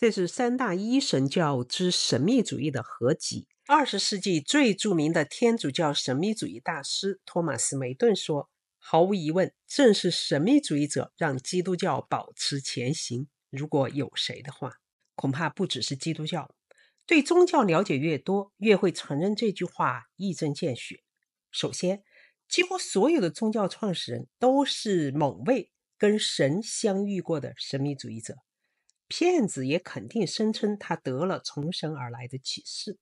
这是三大一神教之神秘主义的合集。二十世纪最著名的天主教神秘主义大师托马斯·梅顿说：“毫无疑问，正是神秘主义者让基督教保持前行。如果有谁的话，恐怕不只是基督教。对宗教了解越多，越会承认这句话一针见血。首先，几乎所有的宗教创始人都是某位跟神相遇过的神秘主义者。”骗子也肯定声称他得了从神而来的启示。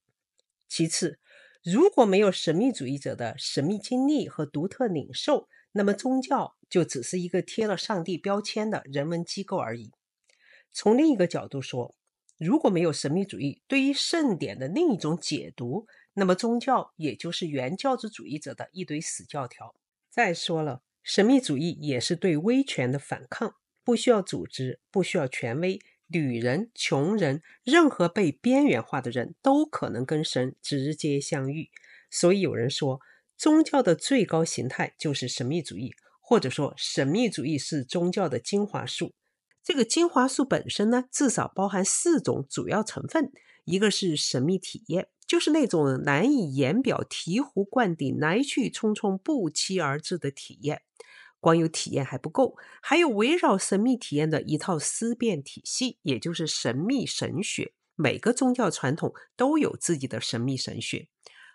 其次，如果没有神秘主义者的神秘经历和独特领受，那么宗教就只是一个贴了上帝标签的人文机构而已。从另一个角度说，如果没有神秘主义对于圣典的另一种解读，那么宗教也就是原教旨主义者的一堆死教条。再说了，神秘主义也是对威权的反抗，不需要组织，不需要权威。女人、穷人、任何被边缘化的人，都可能跟神直接相遇。所以有人说，宗教的最高形态就是神秘主义，或者说神秘主义是宗教的精华素。这个精华素本身呢，至少包含四种主要成分：一个是神秘体验，就是那种难以言表、醍醐灌顶、来去匆匆、不期而至的体验。光有体验还不够，还有围绕神秘体验的一套思辨体系，也就是神秘神学。每个宗教传统都有自己的神秘神学。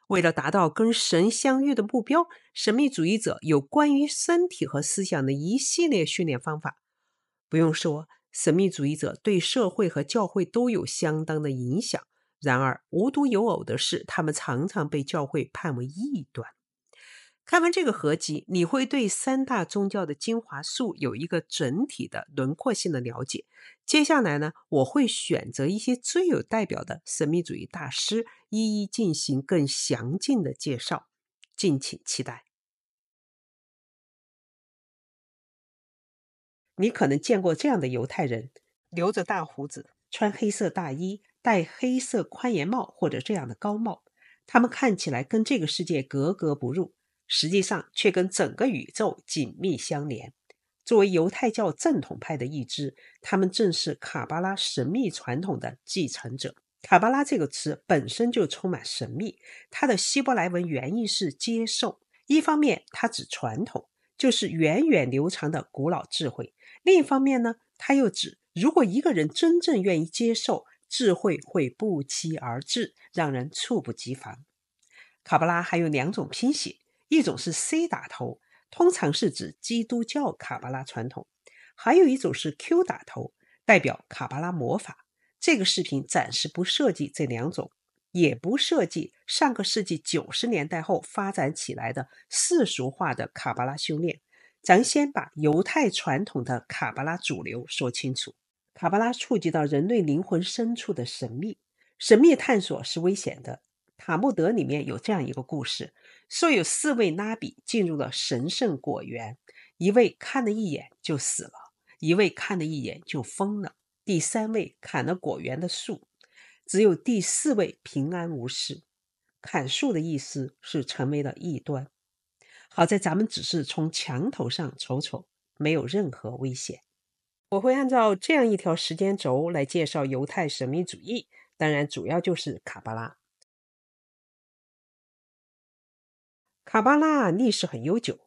为了达到跟神相遇的目标，神秘主义者有关于身体和思想的一系列训练方法。不用说，神秘主义者对社会和教会都有相当的影响。然而，无独有偶的是，他们常常被教会判为异端。看完这个合集，你会对三大宗教的精华素有一个整体的轮廓性的了解。接下来呢，我会选择一些最有代表的神秘主义大师，一一进行更详尽的介绍，敬请期待。你可能见过这样的犹太人：留着大胡子，穿黑色大衣，戴黑色宽檐帽或者这样的高帽。他们看起来跟这个世界格格不入。实际上，却跟整个宇宙紧密相连。作为犹太教正统派的一支，他们正是卡巴拉神秘传统的继承者。卡巴拉这个词本身就充满神秘，它的希伯来文原意是“接受”。一方面，它指传统，就是源远流长的古老智慧；另一方面呢，它又指，如果一个人真正愿意接受，智慧会不期而至，让人猝不及防。卡巴拉还有两种拼写。一种是 C 打头，通常是指基督教卡巴拉传统；还有一种是 Q 打头，代表卡巴拉魔法。这个视频暂时不涉及这两种，也不涉及上个世纪九十年代后发展起来的世俗化的卡巴拉修炼。咱先把犹太传统的卡巴拉主流说清楚。卡巴拉触及到人类灵魂深处的神秘，神秘探索是危险的。塔木德里面有这样一个故事。说有四位拉比进入了神圣果园，一位看了一眼就死了，一位看了一眼就疯了，第三位砍了果园的树，只有第四位平安无事。砍树的意思是成为了异端。好在咱们只是从墙头上瞅瞅，没有任何危险。我会按照这样一条时间轴来介绍犹太神秘主义，当然主要就是卡巴拉。卡巴拉历史很悠久，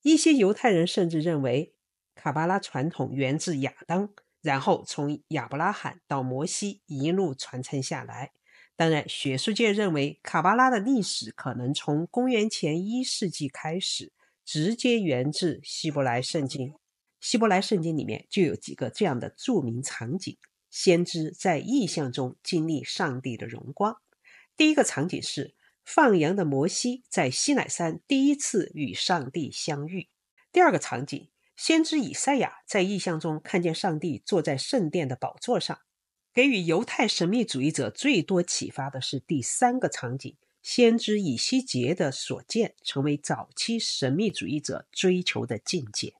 一些犹太人甚至认为卡巴拉传统源自亚当，然后从亚伯拉罕到摩西一路传承下来。当然，学术界认为卡巴拉的历史可能从公元前一世纪开始，直接源自希伯来圣经。希伯来圣经里面就有几个这样的著名场景：先知在异象中经历上帝的荣光。第一个场景是。放羊的摩西在西乃山第一次与上帝相遇。第二个场景，先知以赛亚在异象中看见上帝坐在圣殿的宝座上。给予犹太神秘主义者最多启发的是第三个场景，先知以西结的所见，成为早期神秘主义者追求的境界。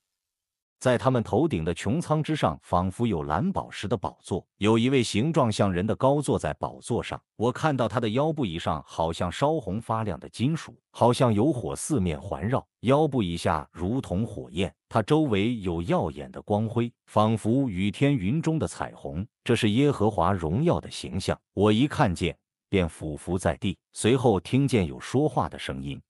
在他们头顶的穹苍之上，仿佛有蓝宝石的宝座，有一位形状像人的高坐在宝座上。我看到他的腰部以上，好像烧红发亮的金属，好像有火四面环绕；腰部以下，如同火焰。他周围有耀眼的光辉，仿佛雨天云中的彩虹。这是耶和华荣耀的形象。我一看见，便俯伏在地。随后听见有说话的声音。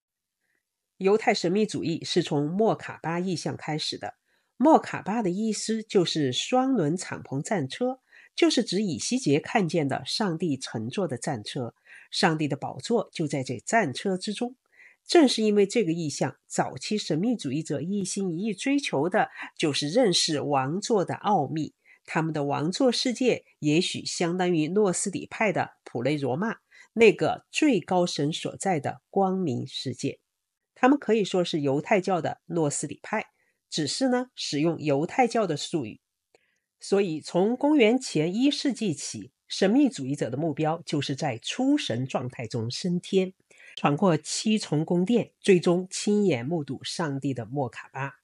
犹太神秘主义是从莫卡巴意象开始的。莫卡巴的意思就是双轮敞篷战车，就是指以西结看见的上帝乘坐的战车。上帝的宝座就在这战车之中。正是因为这个意象，早期神秘主义者一心一意追求的就是认识王座的奥秘。他们的王座世界也许相当于诺斯底派的普雷罗曼，那个最高神所在的光明世界。他们可以说是犹太教的诺斯底派。只是呢，使用犹太教的术语。所以，从公元前一世纪起，神秘主义者的目标就是在出神状态中升天，闯过七重宫殿，最终亲眼目睹上帝的莫卡巴。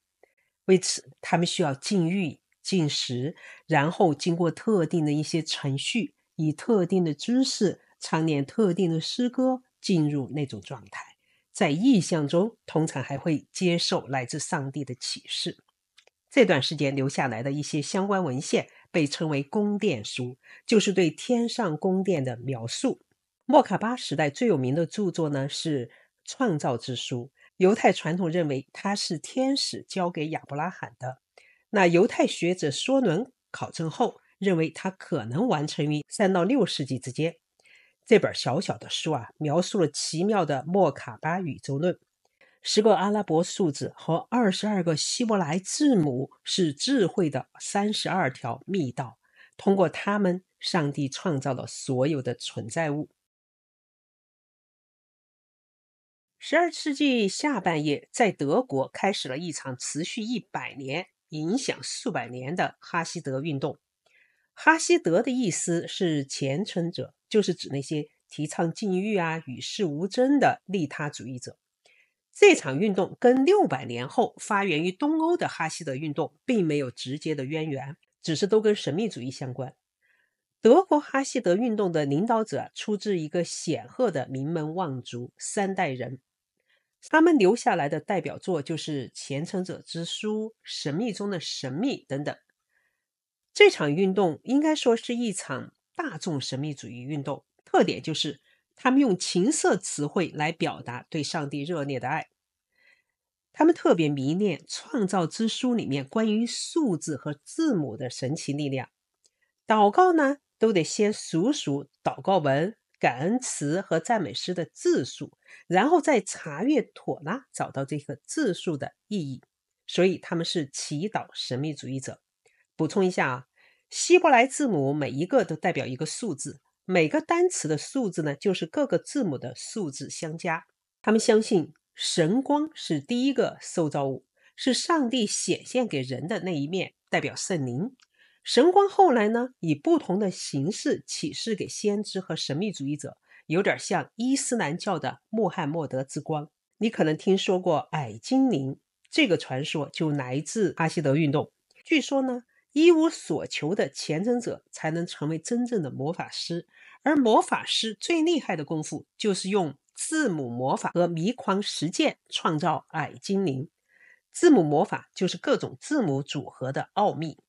为此，他们需要禁欲、禁食，然后经过特定的一些程序，以特定的姿势唱念特定的诗歌，进入那种状态。在意象中，通常还会接受来自上帝的启示。这段时间留下来的一些相关文献被称为《宫殿书》，就是对天上宫殿的描述。莫卡巴时代最有名的著作呢是《创造之书》，犹太传统认为它是天使交给亚伯拉罕的。那犹太学者梭伦考证后认为，它可能完成于三到六世纪之间。这本小小的书啊，描述了奇妙的莫卡巴宇宙论。十个阿拉伯数字和二十二个希伯来字母是智慧的三十二条密道，通过它们，上帝创造了所有的存在物。十二世纪下半叶，在德国开始了一场持续一百年、影响数百年的哈希德运动。哈希德的意思是虔诚者，就是指那些提倡禁欲啊、与世无争的利他主义者。这场运动跟六百年后发源于东欧的哈希德运动并没有直接的渊源，只是都跟神秘主义相关。德国哈希德运动的领导者出自一个显赫的名门望族，三代人。他们留下来的代表作就是《虔诚者之书》《神秘中的神秘》等等。这场运动应该说是一场大众神秘主义运动，特点就是他们用情色词汇来表达对上帝热烈的爱。他们特别迷恋《创造之书》里面关于数字和字母的神奇力量。祷告呢，都得先数数祷告文、感恩词和赞美诗的字数，然后再查阅《妥拉》，找到这个字数的意义。所以他们是祈祷神秘主义者。补充一下啊，希伯来字母每一个都代表一个数字，每个单词的数字呢，就是各个字母的数字相加。他们相信神光是第一个受造物，是上帝显现给人的那一面，代表圣灵。神光后来呢，以不同的形式启示给先知和神秘主义者，有点像伊斯兰教的穆罕默德之光。你可能听说过矮精灵这个传说，就来自阿西德运动。据说呢。一无所求的虔诚者才能成为真正的魔法师，而魔法师最厉害的功夫就是用字母魔法和迷狂实践创造矮精灵。字母魔法就是各种字母组合的奥秘。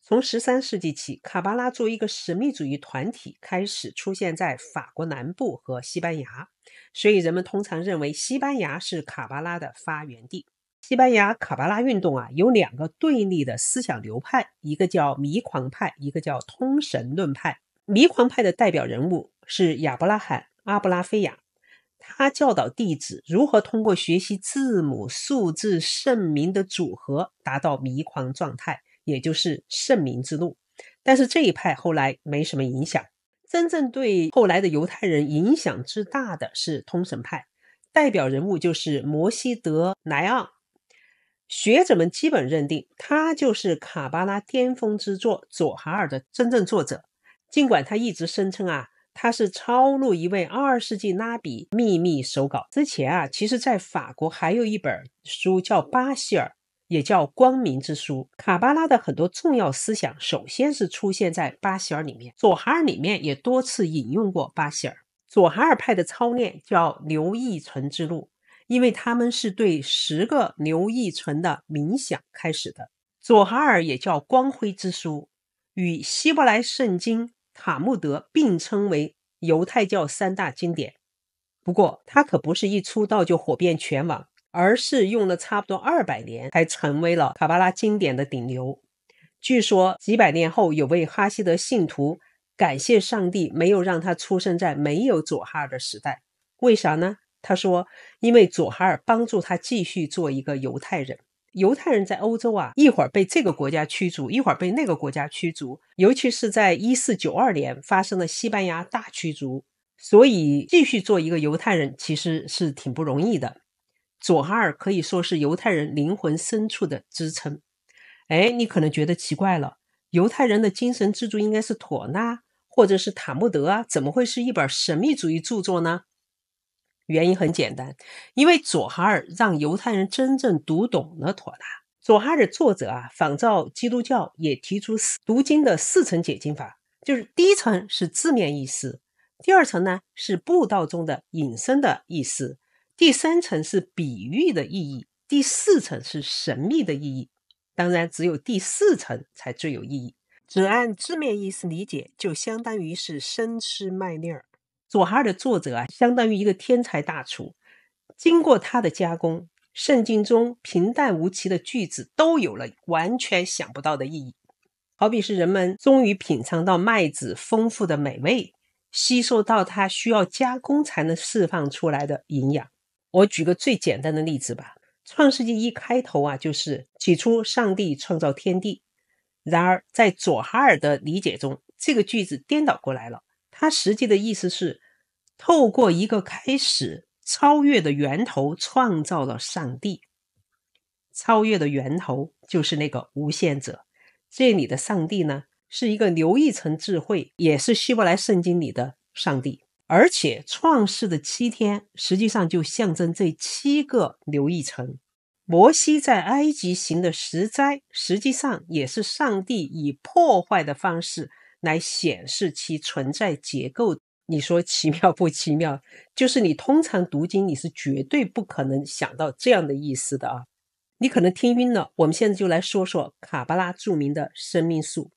从十三世纪起，卡巴拉作为一个神秘主义团体开始出现在法国南部和西班牙，所以人们通常认为西班牙是卡巴拉的发源地。西班牙卡巴拉运动啊，有两个对立的思想流派，一个叫迷狂派，一个叫通神论派。迷狂派的代表人物是亚伯拉罕·阿布拉菲亚，他教导弟子如何通过学习字母、数字、圣名的组合，达到迷狂状态，也就是圣名之路。但是这一派后来没什么影响，真正对后来的犹太人影响之大的是通神派，代表人物就是摩西德·莱昂。学者们基本认定，他就是卡巴拉巅峰之作《佐哈尔》的真正作者。尽管他一直声称啊，他是抄录一位20世纪拉比秘密手稿。之前啊，其实，在法国还有一本书叫《巴希尔》，也叫《光明之书》。卡巴拉的很多重要思想，首先是出现在《巴希尔》里面，《佐哈尔》里面也多次引用过《巴希尔》。佐哈尔派的操练叫“刘义存之路”。因为他们是对十个牛一存的冥想开始的。佐哈尔也叫光辉之书，与希伯来圣经、塔木德并称为犹太教三大经典。不过，它可不是一出道就火遍全网，而是用了差不多二百年才成为了卡巴拉经典的顶流。据说几百年后，有位哈希德信徒感谢上帝没有让他出生在没有佐哈尔的时代。为啥呢？他说：“因为佐哈尔帮助他继续做一个犹太人。犹太人在欧洲啊，一会儿被这个国家驱逐，一会儿被那个国家驱逐。尤其是在一四九二年发生了西班牙大驱逐，所以继续做一个犹太人其实是挺不容易的。佐哈尔可以说是犹太人灵魂深处的支撑。哎，你可能觉得奇怪了，犹太人的精神支柱应该是妥纳或者是塔木德啊，怎么会是一本神秘主义著作呢？”原因很简单，因为佐哈尔让犹太人真正读懂了妥达。佐哈尔作者啊，仿照基督教也提出四读经的四层解经法，就是第一层是字面意思，第二层呢是布道中的引申的意思，第三层是比喻的意义，第四层是神秘的意义。当然，只有第四层才最有意义。只按字面意思理解，就相当于是生吃麦粒儿。左哈尔的作者啊，相当于一个天才大厨，经过他的加工，圣经中平淡无奇的句子都有了完全想不到的意义。好比是人们终于品尝到麦子丰富的美味，吸收到它需要加工才能释放出来的营养。我举个最简单的例子吧，《创世纪》一开头啊，就是“起初上帝创造天地”。然而，在左哈尔的理解中，这个句子颠倒过来了。他实际的意思是，透过一个开始超越的源头创造了上帝。超越的源头就是那个无限者。这里的上帝呢，是一个留一层智慧，也是希伯来圣经里的上帝。而且创世的七天，实际上就象征这七个留一层。摩西在埃及行的十灾，实际上也是上帝以破坏的方式。来显示其存在结构，你说奇妙不奇妙？就是你通常读经，你是绝对不可能想到这样的意思的啊！你可能听晕了。我们现在就来说说卡巴拉著名的生命树，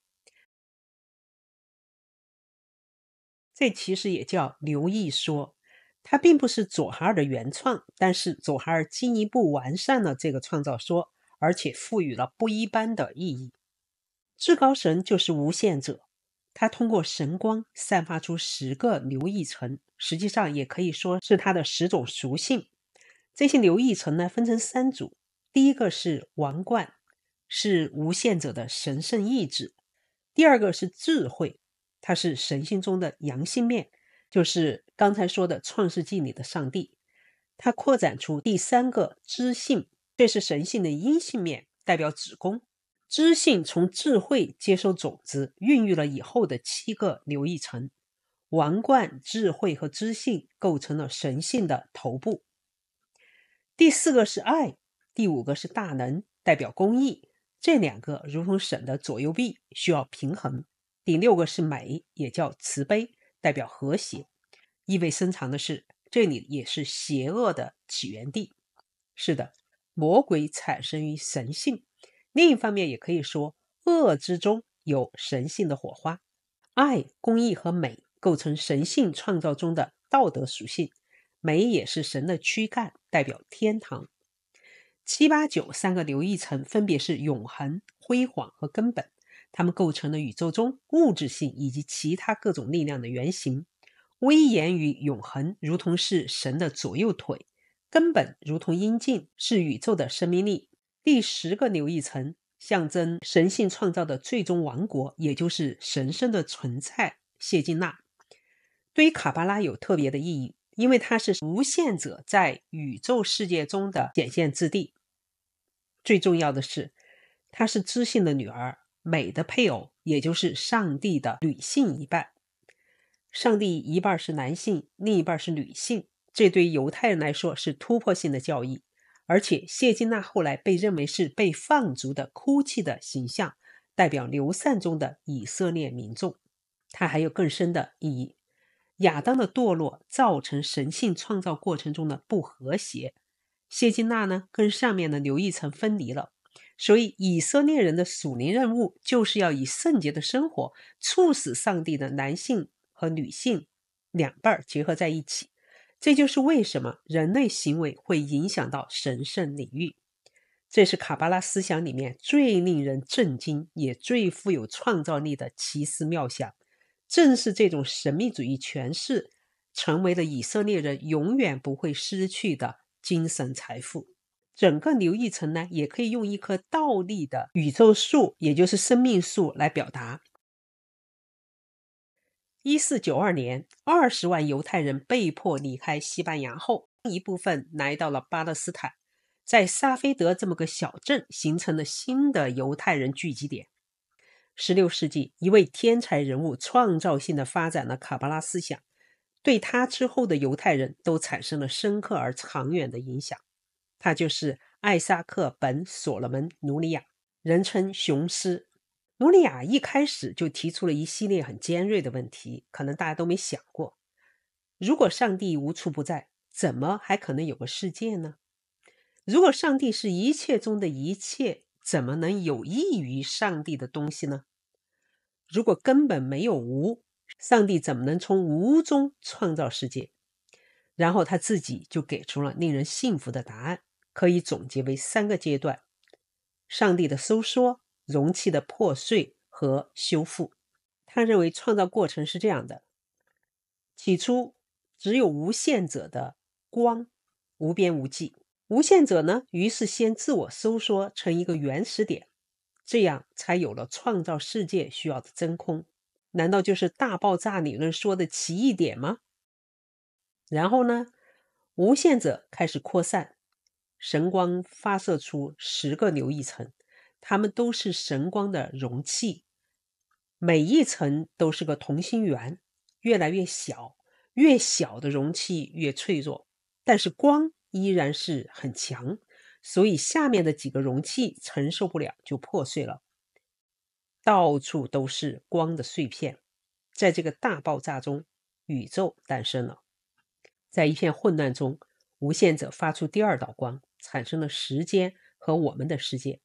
这其实也叫留意说，它并不是佐哈尔的原创，但是佐哈尔进一步完善了这个创造说，而且赋予了不一般的意义。至高神就是无限者。他通过神光散发出十个流意层，实际上也可以说是他的十种属性。这些流意层呢，分成三组。第一个是王冠，是无限者的神圣意志；第二个是智慧，它是神性中的阳性面，就是刚才说的《创世纪》里的上帝。它扩展出第三个知性，这是神性的阴性面，代表子宫。知性从智慧接受种子，孕育了以后的七个留意层。王冠、智慧和知性构成了神性的头部。第四个是爱，第五个是大能，代表公义。这两个如同神的左右臂，需要平衡。第六个是美，也叫慈悲，代表和谐。意味深长的是，这里也是邪恶的起源地。是的，魔鬼产生于神性。另一方面，也可以说，恶之中有神性的火花，爱、公益和美构成神性创造中的道德属性。美也是神的躯干，代表天堂。七八九三个留意层分别是永恒、辉煌和根本，它们构成了宇宙中物质性以及其他各种力量的原型。威严与永恒如同是神的左右腿，根本如同阴茎，是宇宙的生命力。第十个留意层象征神性创造的最终王国，也就是神圣的存在谢金娜，对于卡巴拉有特别的意义，因为它是无限者在宇宙世界中的显现之地。最重要的是，她是知性的女儿，美的配偶，也就是上帝的女性一半。上帝一半是男性，另一半是女性，这对犹太人来说是突破性的教义。而且，谢金娜后来被认为是被放逐的哭泣的形象，代表流散中的以色列民众。它还有更深的意义。亚当的堕落造成神性创造过程中的不和谐。谢金娜呢，跟上面的刘义成分离了。所以，以色列人的属灵任务就是要以圣洁的生活促使上帝的男性和女性两半结合在一起。这就是为什么人类行为会影响到神圣领域。这是卡巴拉思想里面最令人震惊也最富有创造力的奇思妙想。正是这种神秘主义诠释，成为了以色列人永远不会失去的精神财富。整个流义层呢，也可以用一棵倒立的宇宙树，也就是生命树来表达。一四九二年，二十万犹太人被迫离开西班牙后，一部分来到了巴勒斯坦，在沙菲德这么个小镇形成了新的犹太人聚集点。十六世纪，一位天才人物创造性的发展了卡巴拉思想，对他之后的犹太人都产生了深刻而长远的影响。他就是艾萨克·本·所罗门·努里亚，人称“雄狮”。努里亚一开始就提出了一系列很尖锐的问题，可能大家都没想过：如果上帝无处不在，怎么还可能有个世界呢？如果上帝是一切中的一切，怎么能有益于上帝的东西呢？如果根本没有无，上帝怎么能从无中创造世界？然后他自己就给出了令人信服的答案，可以总结为三个阶段：上帝的收缩。容器的破碎和修复，他认为创造过程是这样的：起初只有无限者的光，无边无际。无限者呢，于是先自我收缩成一个原始点，这样才有了创造世界需要的真空。难道就是大爆炸理论说的奇异点吗？然后呢，无限者开始扩散，神光发射出十个留意层。它们都是神光的容器，每一层都是个同心圆，越来越小，越小的容器越脆弱，但是光依然是很强，所以下面的几个容器承受不了就破碎了，到处都是光的碎片。在这个大爆炸中，宇宙诞生了，在一片混乱中，无限者发出第二道光，产生了时间和我们的世界。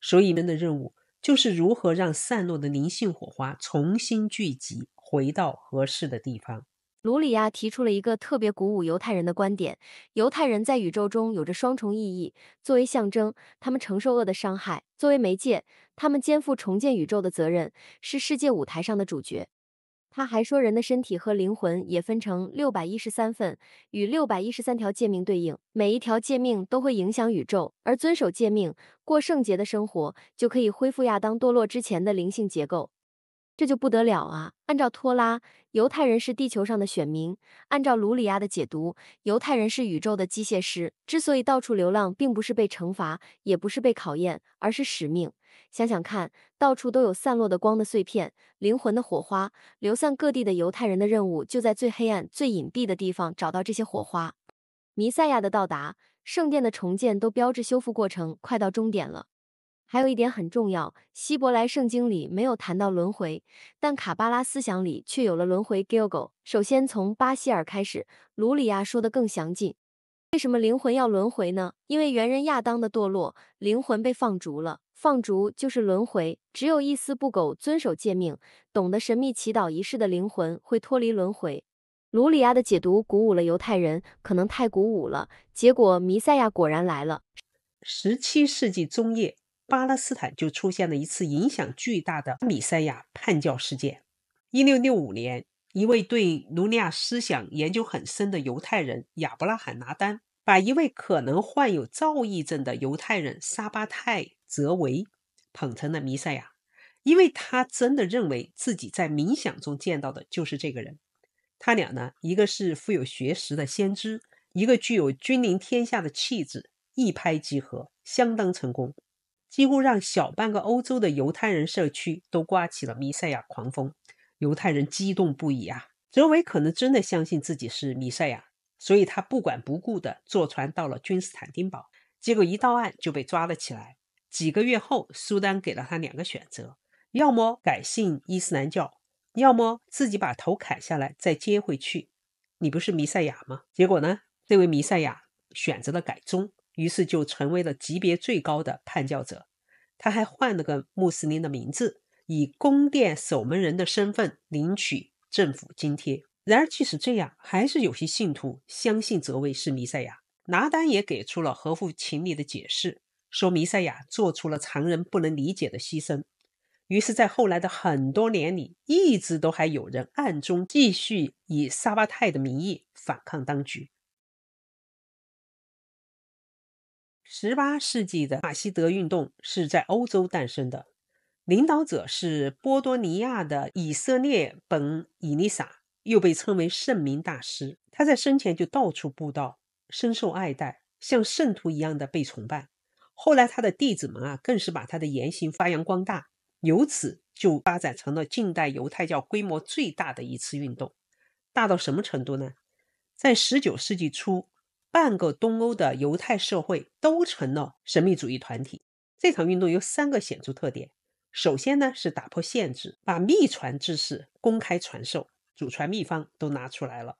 所以们的任务就是如何让散落的灵性火花重新聚集，回到合适的地方。卢里亚提出了一个特别鼓舞犹太人的观点：犹太人在宇宙中有着双重意义，作为象征，他们承受恶的伤害；作为媒介，他们肩负重建宇宙的责任，是世界舞台上的主角。他还说，人的身体和灵魂也分成六百一十三份，与六百一十三条诫命对应，每一条诫命都会影响宇宙，而遵守诫命、过圣洁的生活，就可以恢复亚当堕落之前的灵性结构。这就不得了啊！按照托拉，犹太人是地球上的选民；按照卢里亚的解读，犹太人是宇宙的机械师。之所以到处流浪，并不是被惩罚，也不是被考验，而是使命。想想看，到处都有散落的光的碎片，灵魂的火花流散各地的犹太人的任务，就在最黑暗、最隐蔽的地方找到这些火花。弥赛亚的到达，圣殿的重建，都标志修复过程快到终点了。还有一点很重要，希伯来圣经里没有谈到轮回，但卡巴拉思想里却有了轮回。Gilg 首先从巴希尔开始，卢里亚说的更详尽。为什么灵魂要轮回呢？因为猿人亚当的堕落，灵魂被放逐了。放逐就是轮回，只有一丝不苟遵守诫命、懂得神秘祈祷仪式的灵魂会脱离轮回。卢里亚的解读鼓舞了犹太人，可能太鼓舞了，结果弥赛亚果然来了。十七世纪中叶，巴勒斯坦就出现了一次影响巨大的弥赛亚叛教事件。一六六五年，一位对卢里亚思想研究很深的犹太人亚伯拉罕·拿丹，把一位可能患有躁郁症的犹太人沙巴泰。泽维捧成了弥赛亚，因为他真的认为自己在冥想中见到的就是这个人。他俩呢，一个是富有学识的先知，一个具有君临天下的气质，一拍即合，相当成功，几乎让小半个欧洲的犹太人社区都刮起了弥赛亚狂风。犹太人激动不已啊！泽维可能真的相信自己是弥赛亚，所以他不管不顾的坐船到了君士坦丁堡，结果一到岸就被抓了起来。几个月后，苏丹给了他两个选择：要么改信伊斯兰教，要么自己把头砍下来再接回去。你不是弥赛亚吗？结果呢？这位弥赛亚选择了改宗，于是就成为了级别最高的叛教者。他还换了个穆斯林的名字，以宫殿守门人的身份领取政府津贴。然而，即使这样，还是有些信徒相信泽威是弥赛亚。拿丹也给出了合乎情理的解释。说弥赛亚做出了常人不能理解的牺牲，于是，在后来的很多年里，一直都还有人暗中继续以沙巴泰的名义反抗当局。十八世纪的马西德运动是在欧洲诞生的，领导者是波多尼亚的以色列本伊丽莎，又被称为圣明大师。他在生前就到处布道，深受爱戴，像圣徒一样的被崇拜。后来，他的弟子们啊，更是把他的言行发扬光大，由此就发展成了近代犹太教规模最大的一次运动。大到什么程度呢？在19世纪初，半个东欧的犹太社会都成了神秘主义团体。这场运动有三个显著特点：首先呢，是打破限制，把秘传知识公开传授，祖传秘方都拿出来了。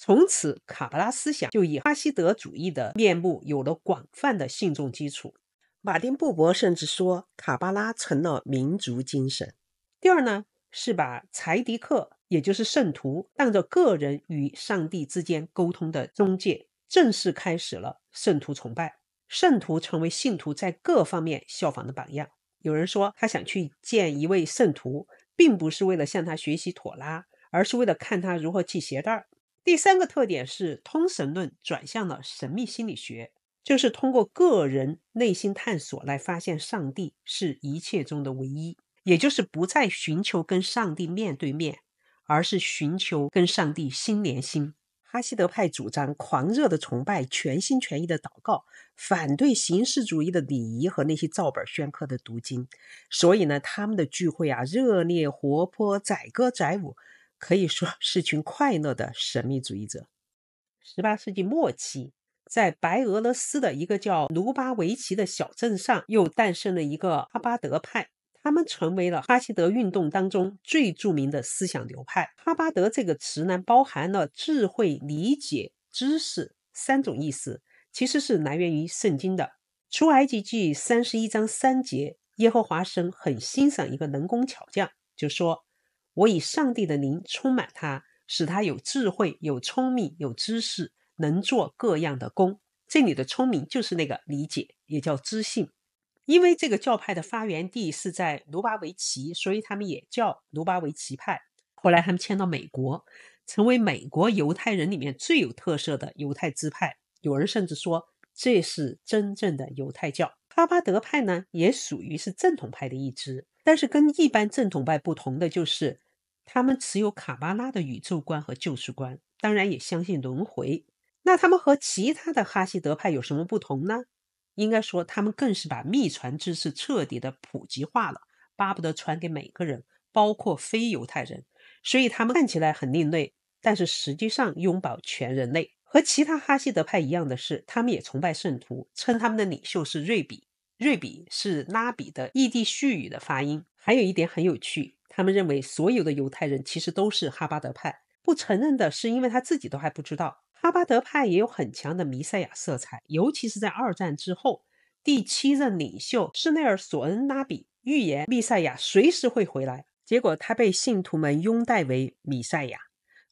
从此，卡巴拉思想就以哈西德主义的面目有了广泛的信众基础。马丁布伯甚至说，卡巴拉成了民族精神。第二呢，是把柴迪克，也就是圣徒，当作个人与上帝之间沟通的中介，正式开始了圣徒崇拜。圣徒成为信徒在各方面效仿的榜样。有人说，他想去见一位圣徒，并不是为了向他学习妥拉，而是为了看他如何系鞋带儿。第三个特点是，通神论转向了神秘心理学，就是通过个人内心探索来发现上帝是一切中的唯一，也就是不再寻求跟上帝面对面，而是寻求跟上帝心连心。哈希德派主张狂热的崇拜、全心全意的祷告，反对形式主义的礼仪和那些照本宣科的读经，所以呢，他们的聚会啊，热烈活泼，载歌载舞。可以说 是群快乐的神秘主义者。十八世纪末期，在白俄罗斯的一个叫卢巴维奇的小镇上，又诞生了一个哈巴德派。他们成为了哈希德运动当中最著名的思想流派。哈巴德这个词呢，包含了智慧、理解、知识三种意思，其实是来源于圣经的《出埃及记》三十一章三节。耶和华神很欣赏一个能工巧匠，就说。我以上帝的灵充满他，使他有智慧、有聪明、有知识，能做各样的工。这里的聪明就是那个理解，也叫知性。因为这个教派的发源地是在卢巴维奇，所以他们也叫卢巴维奇派。后来他们迁到美国，成为美国犹太人里面最有特色的犹太支派。有人甚至说这是真正的犹太教。哈巴德派呢，也属于是正统派的一支，但是跟一般正统派不同的就是。他们持有卡巴拉的宇宙观和救世观，当然也相信轮回。那他们和其他的哈希德派有什么不同呢？应该说，他们更是把秘传知识彻底的普及化了，巴不得传给每个人，包括非犹太人。所以他们看起来很另类，但是实际上拥抱全人类。和其他哈希德派一样的是，他们也崇拜圣徒，称他们的领袖是瑞比。瑞比是拉比的异地絮语的发音。还有一点很有趣。他们认为所有的犹太人其实都是哈巴德派，不承认的是因为他自己都还不知道。哈巴德派也有很强的弥赛亚色彩，尤其是在二战之后，第七任领袖施内尔索恩拉比预言弥赛亚随时会回来，结果他被信徒们拥戴为弥赛亚，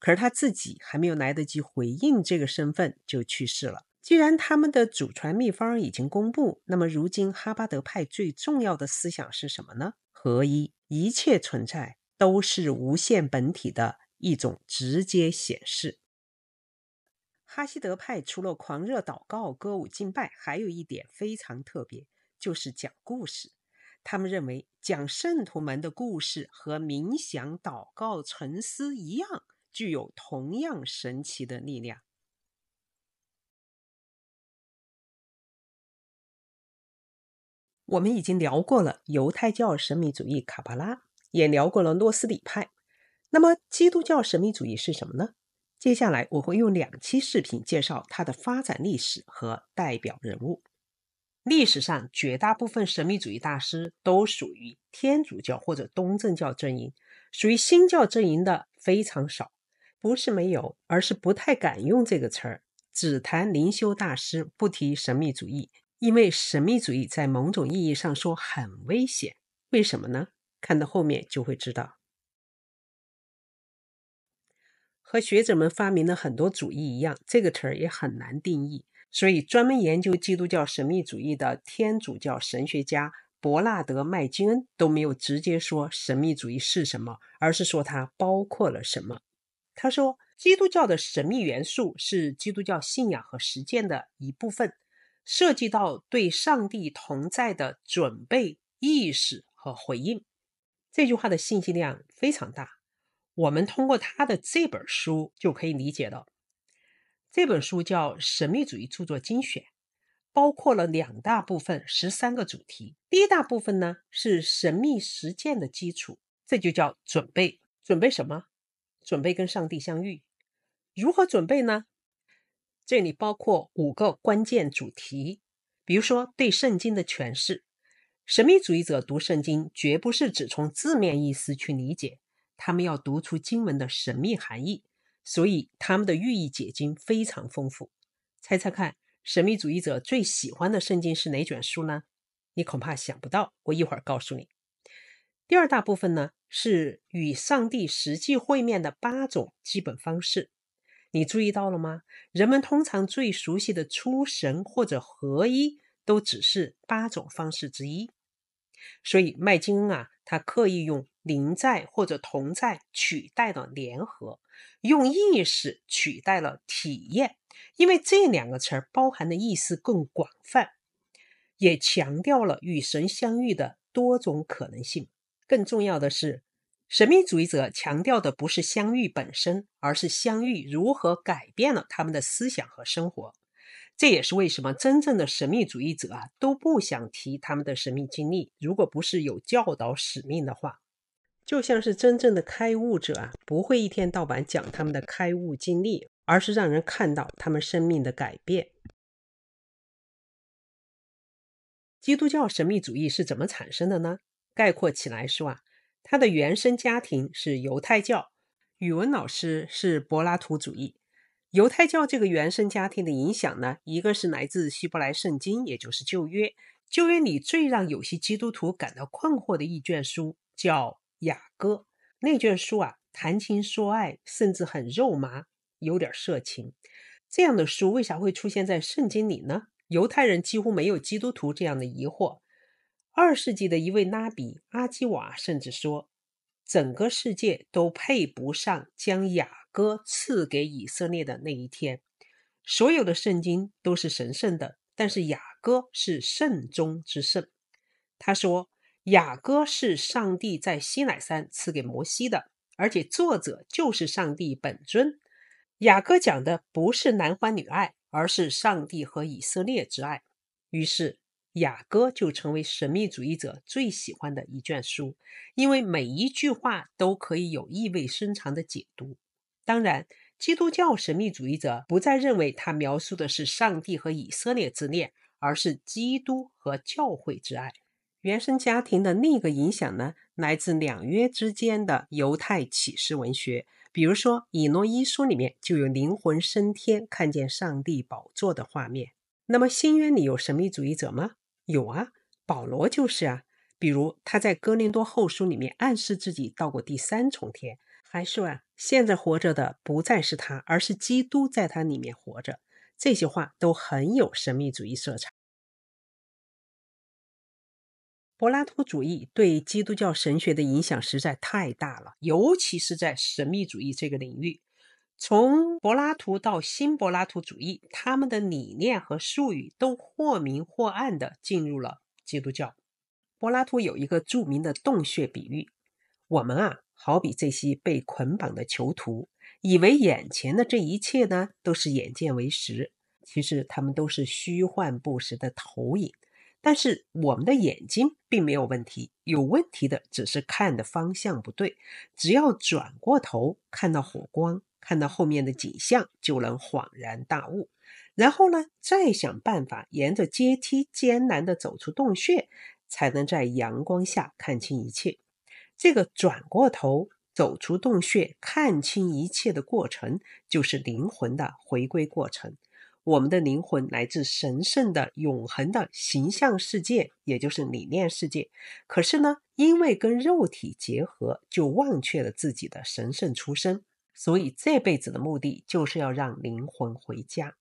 可是他自己还没有来得及回应这个身份就去世了。既然他们的祖传秘方已经公布，那么如今哈巴德派最重要的思想是什么呢？合一。一切存在都是无限本体的一种直接显示。哈希德派除了狂热祷告、歌舞敬拜，还有一点非常特别，就是讲故事。他们认为讲圣徒们的故事和冥想、祷告、沉思一样，具有同样神奇的力量。我们已经聊过了犹太教神秘主义卡巴拉，也聊过了诺斯底派。那么基督教神秘主义是什么呢？接下来我会用两期视频介绍它的发展历史和代表人物。历史上绝大部分神秘主义大师都属于天主教或者东正教阵营，属于新教阵营的非常少。不是没有，而是不太敢用这个词儿，只谈灵修大师，不提神秘主义。因为神秘主义在某种意义上说很危险，为什么呢？看到后面就会知道。和学者们发明的很多主义一样，这个词儿也很难定义。所以，专门研究基督教神秘主义的天主教神学家伯纳德·麦金恩都没有直接说神秘主义是什么，而是说它包括了什么。他说，基督教的神秘元素是基督教信仰和实践的一部分。涉及到对上帝同在的准备意识和回应，这句话的信息量非常大。我们通过他的这本书就可以理解到，这本书叫《神秘主义著作精选》，包括了两大部分，十三个主题。第一大部分呢是神秘实践的基础，这就叫准备。准备什么？准备跟上帝相遇。如何准备呢？这里包括五个关键主题，比如说对圣经的诠释。神秘主义者读圣经绝不是只从字面意思去理解，他们要读出经文的神秘含义，所以他们的寓意解经非常丰富。猜猜看，神秘主义者最喜欢的圣经是哪卷书呢？你恐怕想不到，我一会儿告诉你。第二大部分呢，是与上帝实际会面的八种基本方式。你注意到了吗？人们通常最熟悉的出神或者合一，都只是八种方式之一。所以麦金恩啊，他刻意用“临在”或者“同在”取代了“联合”，用“意识”取代了“体验”，因为这两个词儿包含的意思更广泛，也强调了与神相遇的多种可能性。更重要的是。神秘主义者强调的不是相遇本身，而是相遇如何改变了他们的思想和生活。这也是为什么真正的神秘主义者啊都不想提他们的神秘经历，如果不是有教导使命的话，就像是真正的开悟者啊不会一天到晚讲他们的开悟经历，而是让人看到他们生命的改变。基督教神秘主义是怎么产生的呢？概括起来说。啊，他的原生家庭是犹太教，语文老师是柏拉图主义。犹太教这个原生家庭的影响呢，一个是来自希伯来圣经，也就是旧约。旧约里最让有些基督徒感到困惑的一卷书叫《雅歌》，那卷书啊，谈情说爱，甚至很肉麻，有点色情。这样的书为啥会出现在圣经里呢？犹太人几乎没有基督徒这样的疑惑。二世纪的一位拉比阿基瓦甚至说，整个世界都配不上将雅各赐给以色列的那一天。所有的圣经都是神圣的，但是雅各是圣中之圣。他说，雅各是上帝在西乃山赐给摩西的，而且作者就是上帝本尊。雅各讲的不是男欢女爱，而是上帝和以色列之爱。于是。雅歌就成为神秘主义者最喜欢的一卷书，因为每一句话都可以有意味深长的解读。当然，基督教神秘主义者不再认为他描述的是上帝和以色列之恋，而是基督和教会之爱。原生家庭的另一个影响呢，来自两约之间的犹太启示文学，比如说《以诺伊书》里面就有灵魂升天看见上帝宝座的画面。那么新约里有神秘主义者吗？有啊，保罗就是啊，比如他在《哥林多后书》里面暗示自己到过第三重天，还说啊，现在活着的不再是他，而是基督在他里面活着。这些话都很有神秘主义色彩。柏拉图主义对基督教神学的影响实在太大了，尤其是在神秘主义这个领域。从柏拉图到新柏拉图主义，他们的理念和术语都或明或暗地进入了基督教。柏拉图有一个著名的洞穴比喻：我们啊，好比这些被捆绑的囚徒，以为眼前的这一切呢都是眼见为实，其实他们都是虚幻不实的投影。但是我们的眼睛并没有问题，有问题的只是看的方向不对。只要转过头，看到火光。看到后面的景象，就能恍然大悟。然后呢，再想办法沿着阶梯艰难的走出洞穴，才能在阳光下看清一切。这个转过头、走出洞穴、看清一切的过程，就是灵魂的回归过程。我们的灵魂来自神圣的永恒的形象世界，也就是理念世界。可是呢，因为跟肉体结合，就忘却了自己的神圣出身。所以这辈子的目的就是要让灵魂回家，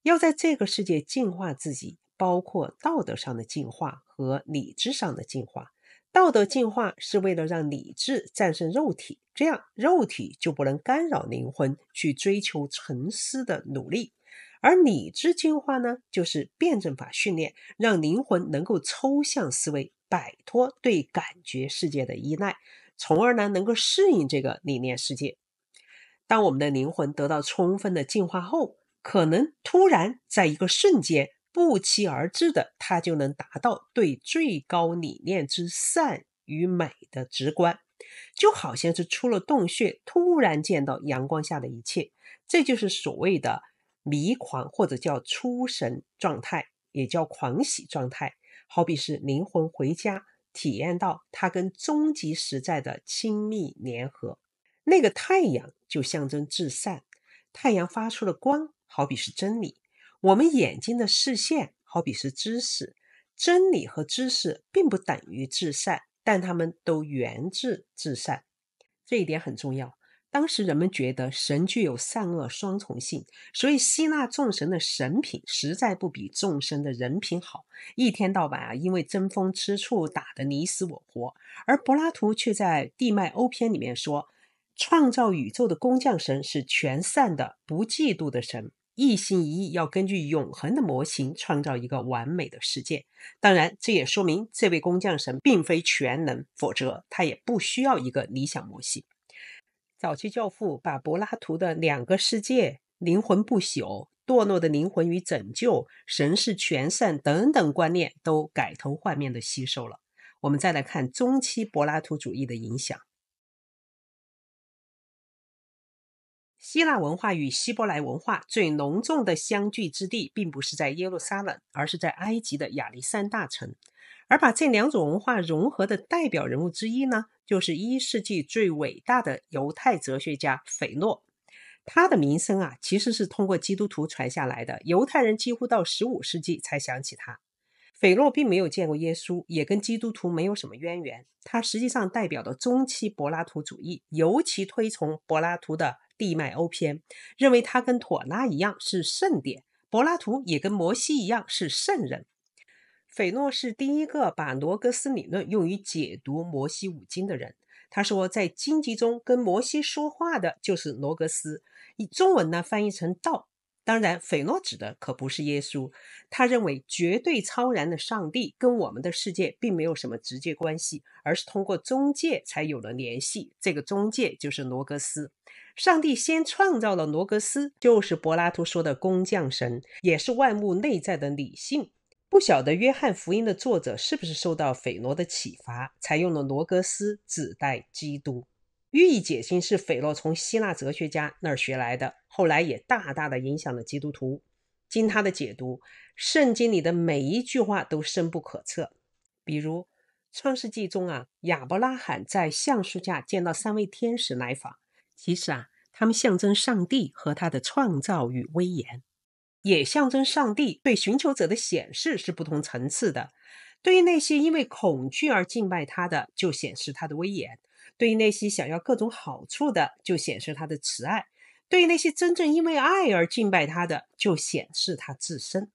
要在这个世界净化自己，包括道德上的净化和理智上的净化。道德净化是为了让理智战胜肉体，这样肉体就不能干扰灵魂去追求沉思的努力；而理智进化呢，就是辩证法训练，让灵魂能够抽象思维，摆脱对感觉世界的依赖，从而呢能够适应这个理念世界。当我们的灵魂得到充分的进化后，可能突然在一个瞬间不期而至的，它就能达到对最高理念之善与美的直观，就好像是出了洞穴，突然见到阳光下的一切。这就是所谓的迷狂，或者叫出神状态，也叫狂喜状态。好比是灵魂回家，体验到它跟终极实在的亲密联合。那个太阳就象征至善，太阳发出的光好比是真理，我们眼睛的视线好比是知识，真理和知识并不等于至善，但它们都源自至善，这一点很重要。当时人们觉得神具有善恶双重性，所以希腊众神的神品实在不比众生的人品好，一天到晚啊，因为争风吃醋打得你死我活。而柏拉图却在《地脉欧篇》里面说。创造宇宙的工匠神是全善的、不嫉妒的神，一心一意要根据永恒的模型创造一个完美的世界。当然，这也说明这位工匠神并非全能，否则他也不需要一个理想模型。早期教父把柏拉图的两个世界、灵魂不朽、堕落的灵魂与拯救、神是全善等等观念都改头换面的吸收了。我们再来看中期柏拉图主义的影响。希腊文化与希伯来文化最浓重的相聚之地，并不是在耶路撒冷，而是在埃及的亚历山大城。而把这两种文化融合的代表人物之一呢，就是一世纪最伟大的犹太哲学家斐诺。他的名声啊，其实是通过基督徒传下来的。犹太人几乎到十五世纪才想起他。斐诺并没有见过耶稣，也跟基督徒没有什么渊源。他实际上代表的中期柏拉图主义，尤其推崇柏拉图的地脉欧篇，认为他跟妥拉一样是圣典。柏拉图也跟摩西一样是圣人。斐诺是第一个把罗格斯理论用于解读摩西五经的人。他说，在经籍中跟摩西说话的就是罗格斯，以中文呢翻译成道。当然，斐诺指的可不是耶稣。他认为绝对超然的上帝跟我们的世界并没有什么直接关系，而是通过中介才有了联系。这个中介就是罗格斯。上帝先创造了罗格斯，就是柏拉图说的工匠神，也是万物内在的理性。不晓得约翰福音的作者是不是受到斐诺的启发，采用了罗格斯指代基督。寓意解经是斐洛从希腊哲学家那儿学来的，后来也大大的影响了基督徒。经他的解读，圣经里的每一句话都深不可测。比如，《创世纪》中啊，亚伯拉罕在橡树下见到三位天使来访，其实啊，他们象征上帝和他的创造与威严，也象征上帝对寻求者的显示是不同层次的。对于那些因为恐惧而敬拜他的，就显示他的威严。对于那些想要各种好处的，就显示他的慈爱；对于那些真正因为爱而敬拜他的，就显示他自身。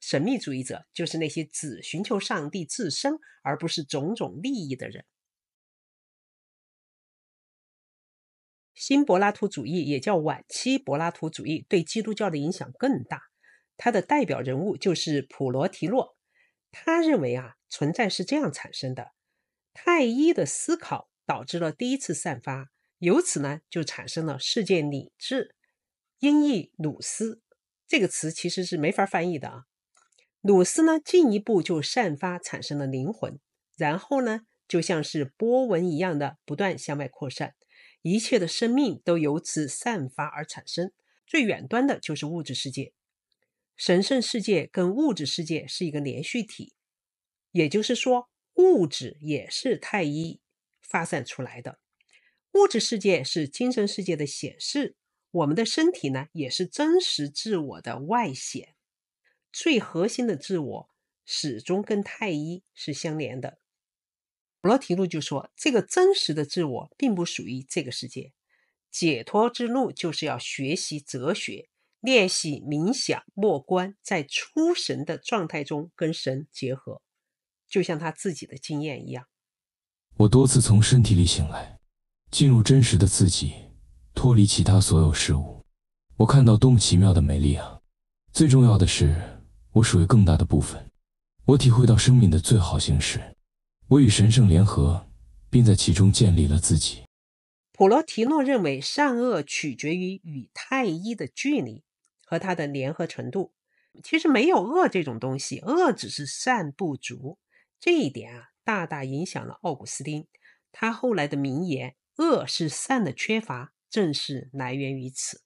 神秘主义者就是那些只寻求上帝自身而不是种种利益的人。新柏拉图主义也叫晚期柏拉图主义，对基督教的影响更大。他的代表人物就是普罗提洛。他认为啊，存在是这样产生的：太一的思考。导致了第一次散发，由此呢就产生了世界理智。音译“鲁斯这个词其实是没法翻译的啊。鲁斯呢进一步就散发产生了灵魂，然后呢就像是波纹一样的不断向外扩散，一切的生命都由此散发而产生。最远端的就是物质世界，神圣世界跟物质世界是一个连续体，也就是说物质也是太一。发散出来的物质世界是精神世界的显示，我们的身体呢也是真实自我的外显。最核心的自我始终跟太一是相连的。普罗提路就说：“这个真实的自我并不属于这个世界。解脱之路就是要学习哲学，练习冥想、默观，在出神的状态中跟神结合，就像他自己的经验一样。”我多次从身体里醒来，进入真实的自己，脱离其他所有事物。我看到多么奇妙的美丽啊！最重要的是，我属于更大的部分。我体会到生命的最好形式。我与神圣联合，并在其中建立了自己。普罗提诺认为，善恶取决于与太一的距离和它的联合程度。其实没有恶这种东西，恶只是善不足。这一点啊。大大影响了奥古斯丁，他后来的名言“恶是善的缺乏”正是来源于此。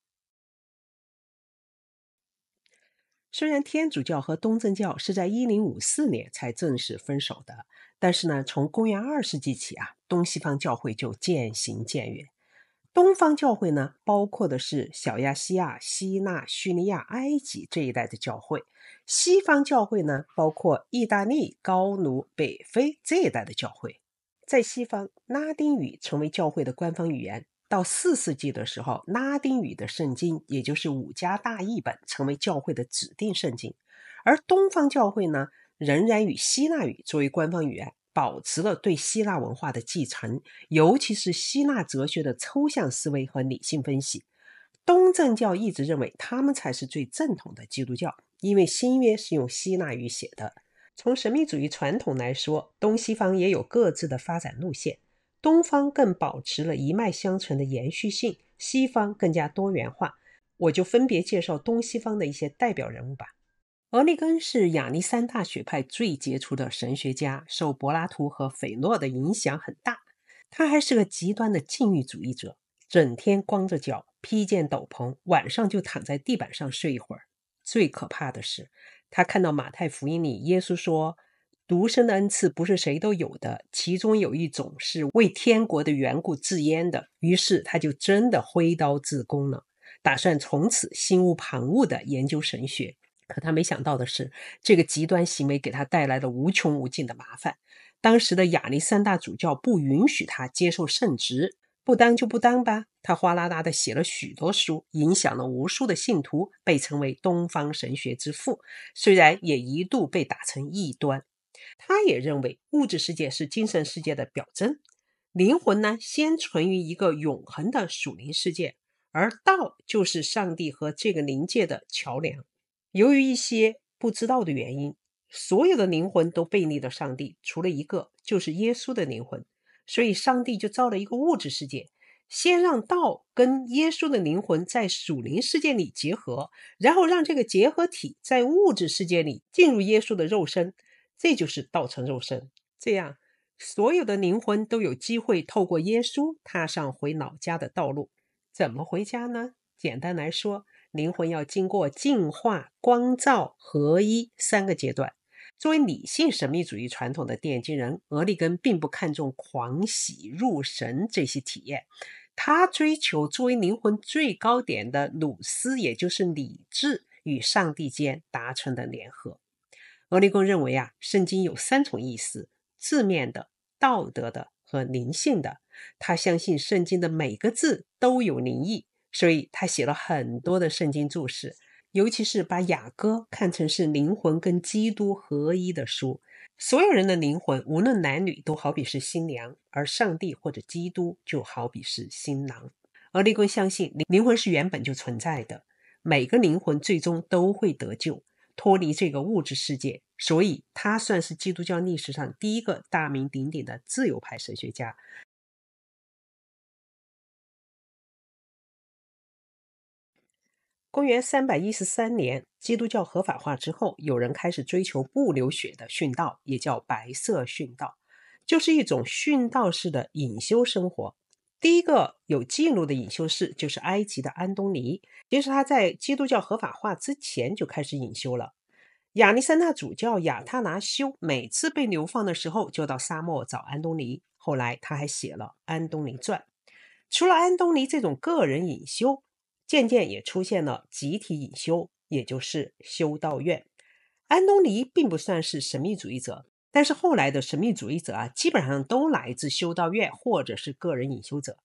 虽然天主教和东正教是在一零五四年才正式分手的，但是呢，从公元二世纪起啊，东西方教会就渐行渐远。东方教会呢，包括的是小亚细亚、希腊、叙利亚、埃及这一带的教会。西方教会呢，包括意大利、高卢、北非这一带的教会，在西方，拉丁语成为教会的官方语言。到四世纪的时候，拉丁语的圣经，也就是五家大译本，成为教会的指定圣经。而东方教会呢，仍然以希腊语作为官方语言，保持了对希腊文化的继承，尤其是希腊哲学的抽象思维和理性分析。东正教一直认为他们才是最正统的基督教。因为新约是用希腊语写的。从神秘主义传统来说，东西方也有各自的发展路线。东方更保持了一脉相承的延续性，西方更加多元化。我就分别介绍东西方的一些代表人物吧。俄利根是亚历山大学派最杰出的神学家，受柏拉图和斐诺的影响很大。他还是个极端的禁欲主义者，整天光着脚，披件斗篷，晚上就躺在地板上睡一会儿。最可怕的是，他看到马太福音里耶稣说，独生的恩赐不是谁都有的，其中有一种是为天国的缘故自阉的。于是他就真的挥刀自宫了，打算从此心无旁骛地研究神学。可他没想到的是，这个极端行为给他带来了无穷无尽的麻烦。当时的亚历山大主教不允许他接受圣职。不当就不当吧。他哗啦啦的写了许多书，影响了无数的信徒，被称为东方神学之父。虽然也一度被打成异端。他也认为物质世界是精神世界的表征，灵魂呢，先存于一个永恒的属灵世界，而道就是上帝和这个灵界的桥梁。由于一些不知道的原因，所有的灵魂都背离了上帝，除了一个，就是耶稣的灵魂。所以，上帝就造了一个物质世界，先让道跟耶稣的灵魂在属灵世界里结合，然后让这个结合体在物质世界里进入耶稣的肉身，这就是道成肉身。这样，所有的灵魂都有机会透过耶稣踏上回老家的道路。怎么回家呢？简单来说，灵魂要经过净化、光照、合一三个阶段。作为理性神秘主义传统的奠基人，俄利根并不看重狂喜、入神这些体验，他追求作为灵魂最高点的鲁斯，也就是理智与上帝间达成的联合。俄利根认为啊，圣经有三重意思：字面的、道德的和灵性的。他相信圣经的每个字都有灵异，所以他写了很多的圣经注释。尤其是把《雅歌》看成是灵魂跟基督合一的书，所有人的灵魂，无论男女，都好比是新娘，而上帝或者基督就好比是新郎。而利根相信，灵魂是原本就存在的，每个灵魂最终都会得救，脱离这个物质世界。所以，他算是基督教历史上第一个大名鼎鼎的自由派神学家。公元三百一十三年，基督教合法化之后，有人开始追求不流血的殉道，也叫白色殉道，就是一种殉道式的隐修生活。第一个有记录的隐修士就是埃及的安东尼，其实他在基督教合法化之前就开始隐修了。亚历山大主教亚他拿修每次被流放的时候，就到沙漠找安东尼。后来他还写了《安东尼传》。除了安东尼这种个人隐修，渐渐也出现了集体隐修，也就是修道院。安东尼并不算是神秘主义者，但是后来的神秘主义者啊，基本上都来自修道院或者是个人隐修者。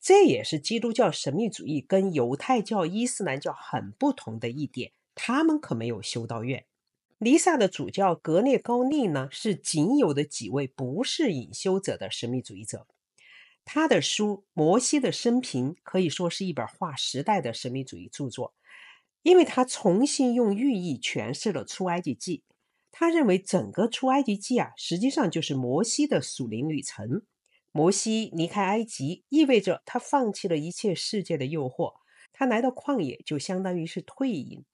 这也是基督教神秘主义跟犹太教、伊斯兰教很不同的一点，他们可没有修道院。尼撒的主教格列高利呢，是仅有的几位不是隐修者的神秘主义者。他的书《摩西的生平》可以说是一本划时代的神秘主义著作，因为他重新用寓意诠释了出埃及记。他认为整个出埃及记啊，实际上就是摩西的属灵旅程。摩西离开埃及，意味着他放弃了一切世界的诱惑；他来到旷野，就相当于是退隐。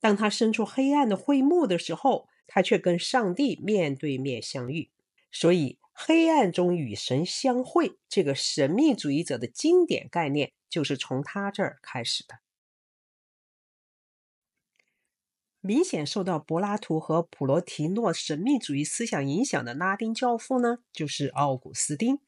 当他身处黑暗的会幕的时候，他却跟上帝面对面相遇。所以，黑暗中与神相会这个神秘主义者的经典概念，就是从他这儿开始的。明显受到柏拉图和普罗提诺神秘主义思想影响的拉丁教父呢，就是奥古斯丁。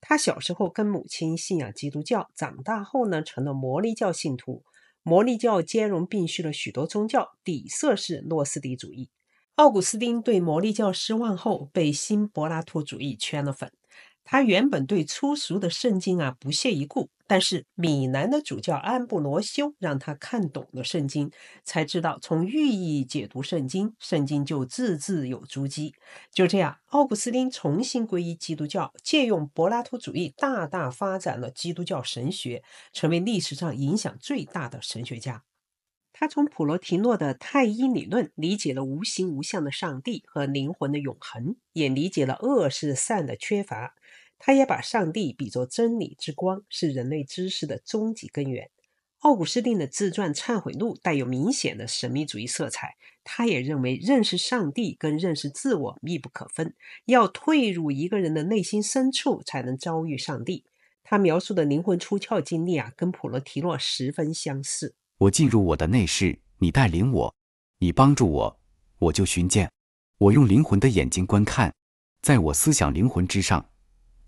他小时候跟母亲信仰基督教，长大后呢成了摩利教信徒。摩利教兼容并蓄了许多宗教，底色是诺斯底主义。奥古斯丁对摩利教失望后，被新柏拉图主义圈了粉。他原本对粗俗的圣经啊不屑一顾，但是米兰的主教安布罗修让他看懂了圣经，才知道从寓意解读圣经，圣经就字字有珠玑。就这样，奥古斯丁重新皈依基督教，借用柏拉图主义大大发展了基督教神学，成为历史上影响最大的神学家。他从普罗提诺的太一理论理解了无形无相的上帝和灵魂的永恒，也理解了恶是善的缺乏。他也把上帝比作真理之光，是人类知识的终极根源。奥古斯丁的自传《忏悔录》带有明显的神秘主义色彩。他也认为认识上帝跟认识自我密不可分，要退入一个人的内心深处才能遭遇上帝。他描述的灵魂出窍经历啊，跟普罗提诺十分相似。我进入我的内室，你带领我，你帮助我，我就寻见。我用灵魂的眼睛观看，在我思想灵魂之上，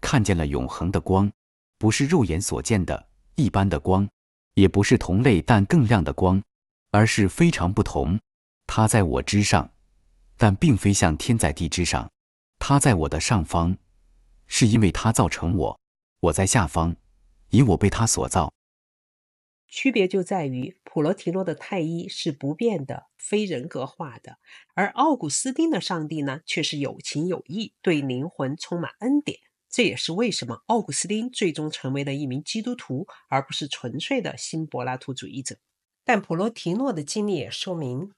看见了永恒的光，不是肉眼所见的一般的光，也不是同类但更亮的光，而是非常不同。它在我之上，但并非像天在地之上。它在我的上方，是因为它造成我，我在下方，以我被它所造。区别就在于，普罗提诺的太一是不变的、非人格化的，而奥古斯丁的上帝呢，却是有情有义，对灵魂充满恩典。这也是为什么奥古斯丁最终成为了一名基督徒，而不是纯粹的新柏拉图主义者。但普罗提诺的经历也说明，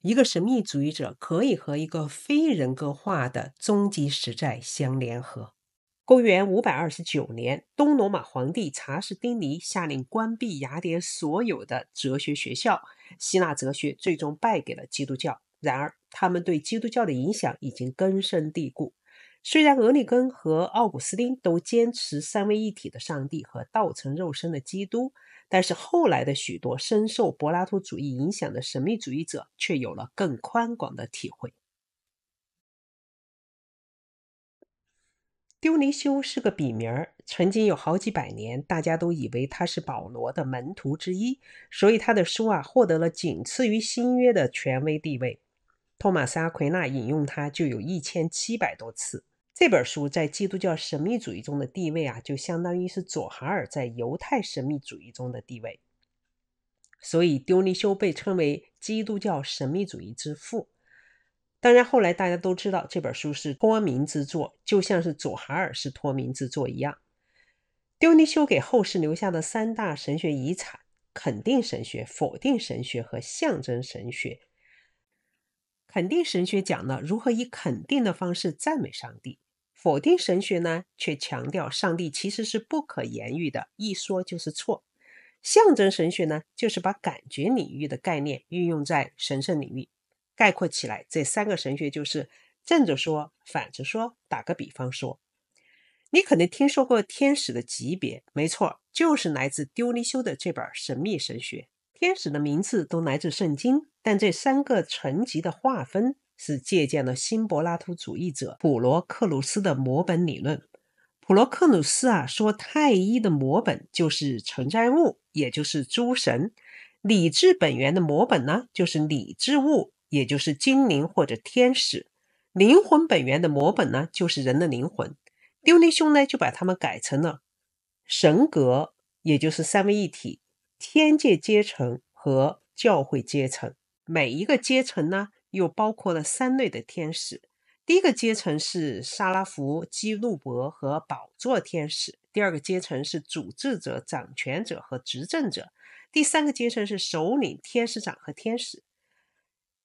一个神秘主义者可以和一个非人格化的终极实在相联合。公元五百二十九年，东罗马皇帝查士丁尼下令关闭雅典所有的哲学学校，希腊哲学最终败给了基督教。然而，他们对基督教的影响已经根深蒂固。虽然俄里根和奥古斯丁都坚持三位一体的上帝和道成肉身的基督，但是后来的许多深受柏拉图主义影响的神秘主义者却有了更宽广的体会。丢尼修是个笔名儿，曾经有好几百年，大家都以为他是保罗的门徒之一，所以他的书啊获得了仅次于新约的权威地位。托马斯·阿奎那引用他就有一千七百多次。这本书在基督教神秘主义中的地位啊，就相当于是佐哈尔在犹太神秘主义中的地位。所以，丢尼修被称为基督教神秘主义之父。当然，后来大家都知道这本书是托名之作，就像是左哈尔是托名之作一样。丢尼修给后世留下的三大神学遗产：肯定神学、否定神学和象征神学。肯定神学讲了如何以肯定的方式赞美上帝；否定神学呢，却强调上帝其实是不可言喻的，一说就是错。象征神学呢，就是把感觉领域的概念运用在神圣领域。概括起来，这三个神学就是正着说、反着说、打个比方说。你可能听说过天使的级别，没错，就是来自丢尼修的这本神秘神学。天使的名字都来自圣经，但这三个层级的划分是借鉴了新柏拉图主义者普罗克鲁斯的模本理论。普罗克鲁斯啊，说太一的模本就是存在物，也就是诸神；理智本源的模本呢，就是理智物。也就是精灵或者天使，灵魂本源的模本呢，就是人的灵魂。丢尼兄呢就把他们改成了神格，也就是三位一体、天界阶层和教会阶层。每一个阶层呢，又包括了三类的天使。第一个阶层是沙拉弗、基路伯和宝座天使；第二个阶层是主治者、掌权者和执政者；第三个阶层是首领、天使长和天使。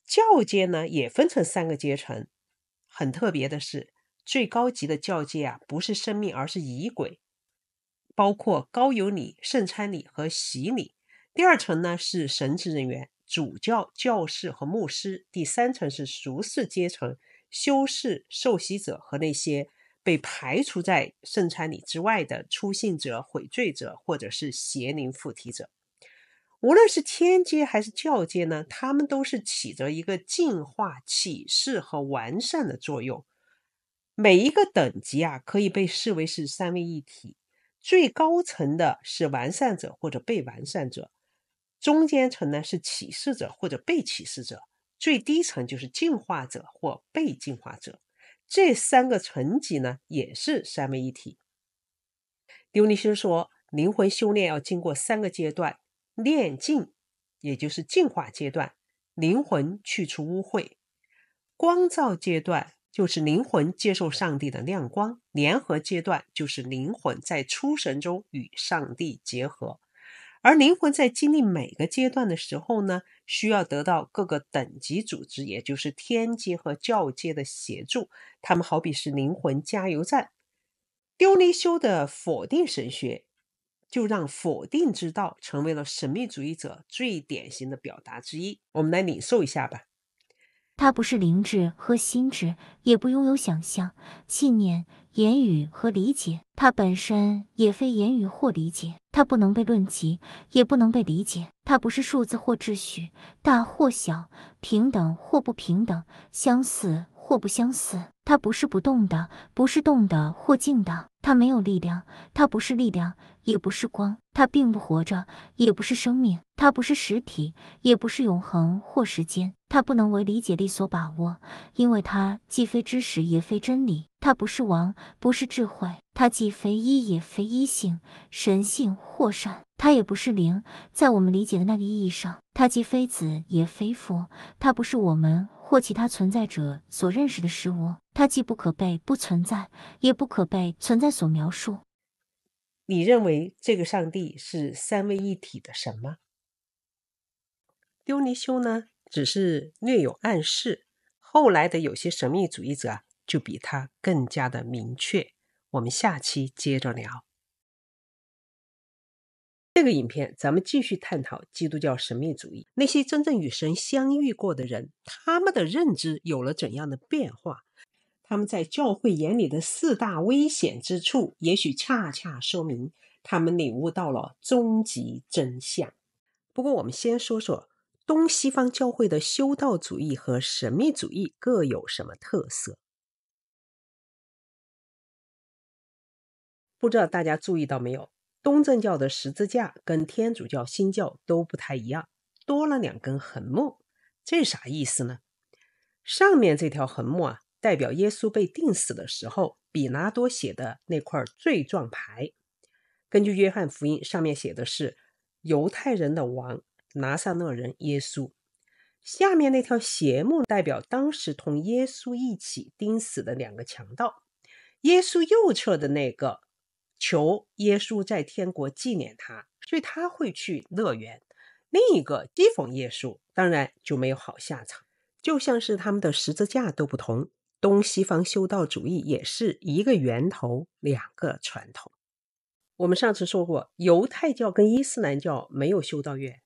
教阶呢也分成三个阶层。很特别的是，最高级的教阶啊，不是生命，而是仪轨，包括高有礼、圣餐礼和洗礼。第二层呢是神职人员，主教、教士和牧师。第三层是俗世阶层，修士、受洗者和那些被排除在圣餐礼之外的出信者、悔罪者，或者是邪灵附体者。无论是天阶还是教阶呢，他们都是起着一个进化、启示和完善的作用。每一个等级啊，可以被视为是三位一体。最高层的是完善者或者被完善者，中间层呢是启示者或者被启示者，最低层就是进化者或被进化者。这三个层级呢，也是三位一体。丢尼修说，灵魂修炼要经过三个阶段。炼净，也就是净化阶段，灵魂去除污秽；光照阶段，就是灵魂接受上帝的亮光；联合阶段，就是灵魂在出神中与上帝结合。而灵魂在经历每个阶段的时候呢，需要得到各个等级组织，也就是天阶和教阶的协助。他们好比是灵魂加油站。丢尼修的否定神学。就让否定之道成为了神秘主义者最典型的表达之一。我们来领受一下吧。它不是灵智和心智，也不拥有想象、信念、言语和理解。它本身也非言语或理解。它不能被论及，也不能被理解。它不是数字或秩序，大或小，平等或不平等，相似。或不相似，它不是不动的，不是动的，或静的，它没有力量，它不是力量，也不是光，它并不活着，也不是生命，它不是实体，也不是永恒或时间，它不能为理解力所把握，因为它既非知识，也非真理，它不是王，不是智慧，它既非一，也非一性，神性或善，它也不是灵，在我们理解的那个意义上，它既非子，也非佛，它不是我们。或其他存在者所认识的事物，它既不可被不存在，也不可被存在所描述。你认为这个上帝是三位一体的什么？丢尼修呢？只是略有暗示。后来的有些神秘主义者就比他更加的明确。我们下期接着聊。这个影片，咱们继续探讨基督教神秘主义。那些真正与神相遇过的人，他们的认知有了怎样的变化？他们在教会眼里的四大危险之处，也许恰恰说明他们领悟到了终极真相。不过，我们先说说东西方教会的修道主义和神秘主义各有什么特色。不知道大家注意到没有？东正教的十字架跟天主教、新教都不太一样，多了两根横木，这啥意思呢？上面这条横木啊，代表耶稣被钉死的时候，比拉多写的那块罪状牌。根据约翰福音，上面写的是犹太人的王拿撒勒人耶稣。下面那条斜木代表当时同耶稣一起钉死的两个强盗，耶稣右侧的那个。求耶稣在天国纪念他，所以他会去乐园。另一个讥讽耶稣，当然就没有好下场。就像是他们的十字架都不同，东西方修道主义也是一个源头，两个传统。我们上次说过，犹太教跟伊斯兰教没有修道院，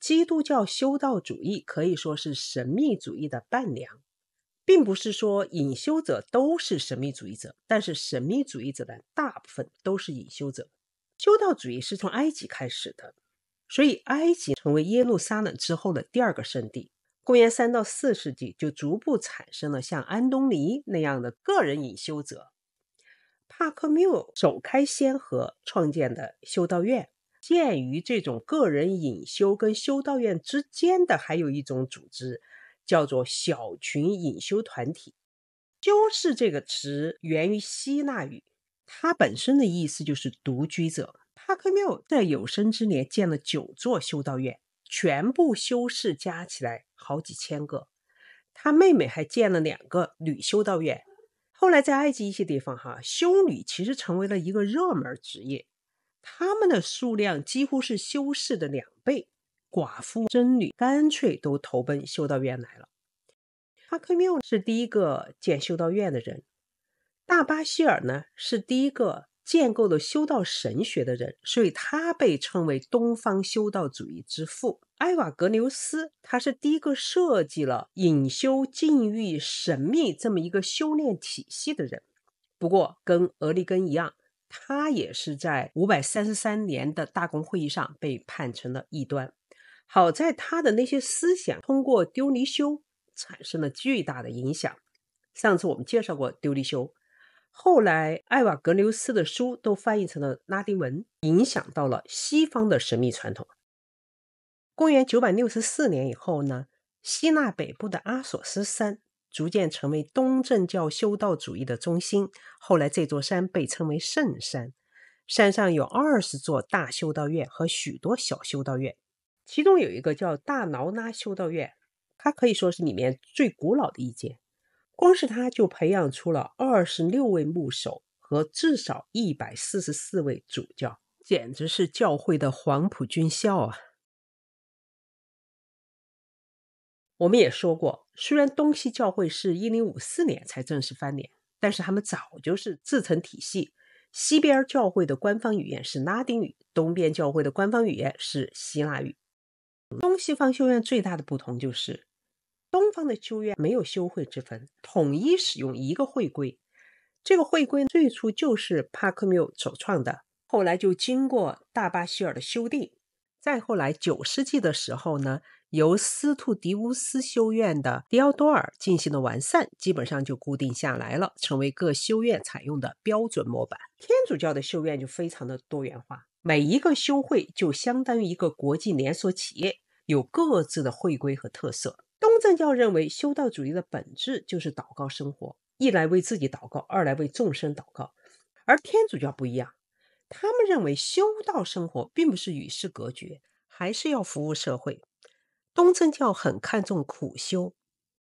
基督教修道主义可以说是神秘主义的伴娘。并不是说隐修者都是神秘主义者，但是神秘主义者的大部分都是隐修者。修道主义是从埃及开始的，所以埃及成为耶路撒冷之后的第二个圣地。公元三到四世纪就逐步产生了像安东尼那样的个人隐修者。帕克缪首开先河创建的修道院，鉴于这种个人隐修跟修道院之间的，还有一种组织。叫做小群隐修团体，修士这个词源于希腊语，它本身的意思就是独居者。帕克缪在有生之年建了九座修道院，全部修士加起来好几千个。他妹妹还建了两个女修道院。后来在埃及一些地方，哈修女其实成为了一个热门职业，他们的数量几乎是修士的两倍。寡妇贞女干脆都投奔修道院来了。帕克缪是第一个建修道院的人，大巴西尔呢是第一个建构了修道神学的人，所以他被称为东方修道主义之父。埃瓦格留斯他是第一个设计了隐修禁欲神秘这么一个修炼体系的人。不过跟俄利根一样，他也是在五百三十三年的大公会议上被判成了异端。好在他的那些思想通过丢尼修产生了巨大的影响。上次我们介绍过丢尼修，后来艾瓦格留斯的书都翻译成了拉丁文，影响到了西方的神秘传统。公元九百六十四年以后呢，希腊北部的阿索斯山逐渐成为东正教修道主义的中心。后来这座山被称为圣山，山上有二十座大修道院和许多小修道院。其中有一个叫大劳拉修道院，它可以说是里面最古老的一间。光是它就培养出了二十六位牧首和至少一百四十四位主教，简直是教会的黄埔军校啊！我们也说过，虽然东西教会是一零五四年才正式翻脸，但是他们早就是自成体系。西边教会的官方语言是拉丁语，东边教会的官方语言是希腊语。东西方修院最大的不同就是，东方的修院没有修会之分，统一使用一个会规。这个会规最初就是帕克缪首创的，后来就经过大巴希尔的修订，再后来九世纪的时候呢，由斯图迪乌斯修院的迪奥多尔进行了完善，基本上就固定下来了，成为各修院采用的标准模板。天主教的修院就非常的多元化。每一个修会就相当于一个国际连锁企业，有各自的会规和特色。东正教认为，修道主义的本质就是祷告生活，一来为自己祷告，二来为众生祷告。而天主教不一样，他们认为修道生活并不是与世隔绝，还是要服务社会。东正教很看重苦修，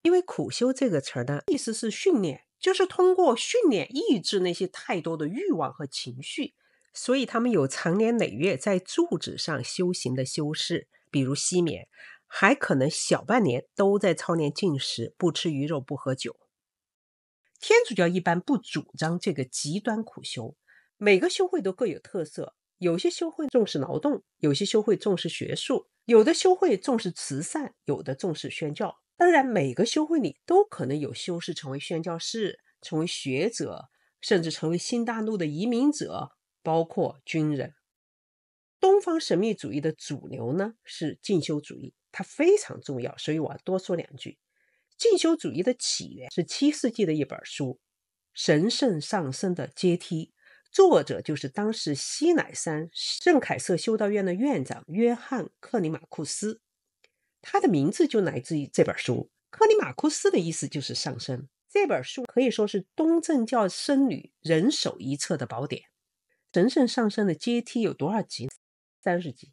因为“苦修”这个词儿呢，意思是训练，就是通过训练抑制那些太多的欲望和情绪。所以，他们有长年累月在柱子上修行的修士，比如西缅，还可能小半年都在操练进食，不吃鱼肉，不喝酒。天主教一般不主张这个极端苦修。每个修会都各有特色，有些修会重视劳动，有些修会重视学术，有的修会重视慈善，有的重视宣教。当然，每个修会里都可能有修士成为宣教士，成为学者，甚至成为新大陆的移民者。包括军人，东方神秘主义的主流呢是进修主义，它非常重要，所以我要多说两句。进修主义的起源是七世纪的一本书《神圣上升的阶梯》，作者就是当时西乃山圣凯瑟修道院的院长约翰·克里马库斯，他的名字就来自于这本书。克里马库斯的意思就是上升。这本书可以说是东正教僧侣人手一册的宝典。神圣上升的阶梯有多少级？三十级，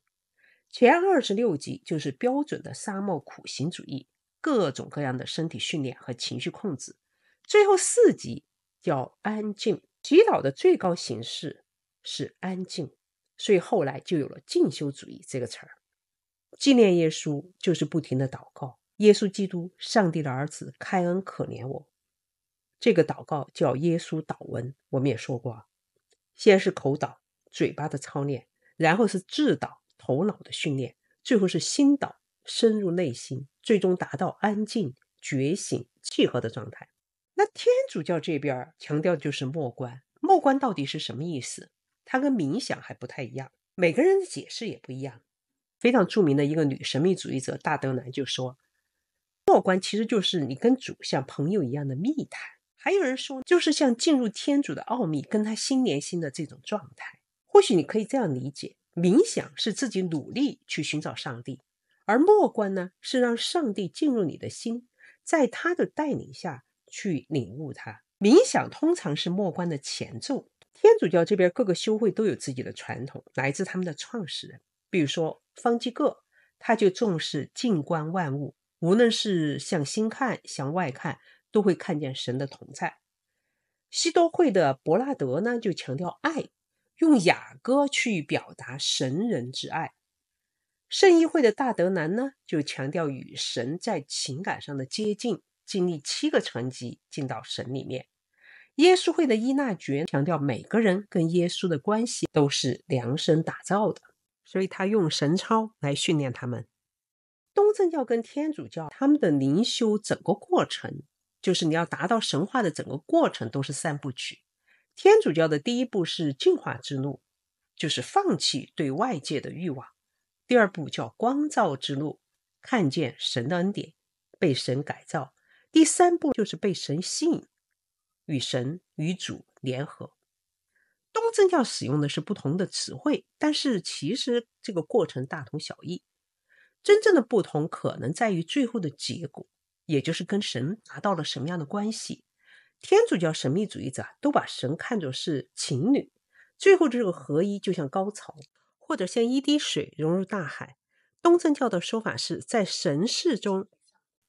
前二十六级就是标准的沙漠苦行主义，各种各样的身体训练和情绪控制。最后四级叫安静，祈祷的最高形式是安静。所以后来就有了静修主义这个词儿。纪念耶稣就是不停的祷告，耶稣基督，上帝的儿子，开恩可怜我。这个祷告叫耶稣祷文，我们也说过。先是口导嘴巴的操练，然后是智导头脑的训练，最后是心导深入内心，最终达到安静、觉醒、契合的状态。那天主教这边强调的就是默观，默观到底是什么意思？它跟冥想还不太一样，每个人的解释也不一样。非常著名的一个女神秘主义者大德兰就说，默观其实就是你跟主像朋友一样的密谈。还有人说，就是像进入天主的奥秘，跟他心连心的这种状态。或许你可以这样理解：冥想是自己努力去寻找上帝，而默观呢，是让上帝进入你的心，在他的带领下去领悟他。冥想通常是默观的前奏。天主教这边各个修会都有自己的传统，来自他们的创始人。比如说方济各，他就重视静观万物，无论是向心看，向外看。都会看见神的同在。西多会的伯拉德呢，就强调爱，用雅歌去表达神人之爱。圣议会的大德南呢，就强调与神在情感上的接近，经历七个层级进到神里面。耶稣会的伊纳爵强调每个人跟耶稣的关系都是量身打造的，所以他用神操来训练他们。东正教跟天主教他们的灵修整个过程。就是你要达到神话的整个过程都是三部曲，天主教的第一步是净化之路，就是放弃对外界的欲望；第二步叫光照之路，看见神的恩典，被神改造；第三步就是被神吸引，与神与主联合。东正教使用的是不同的词汇，但是其实这个过程大同小异。真正的不同可能在于最后的结果。也就是跟神达到了什么样的关系？天主教神秘主义者都把神看作是情侣，最后这个合一就像高潮，或者像一滴水融入大海。东正教的说法是在神世中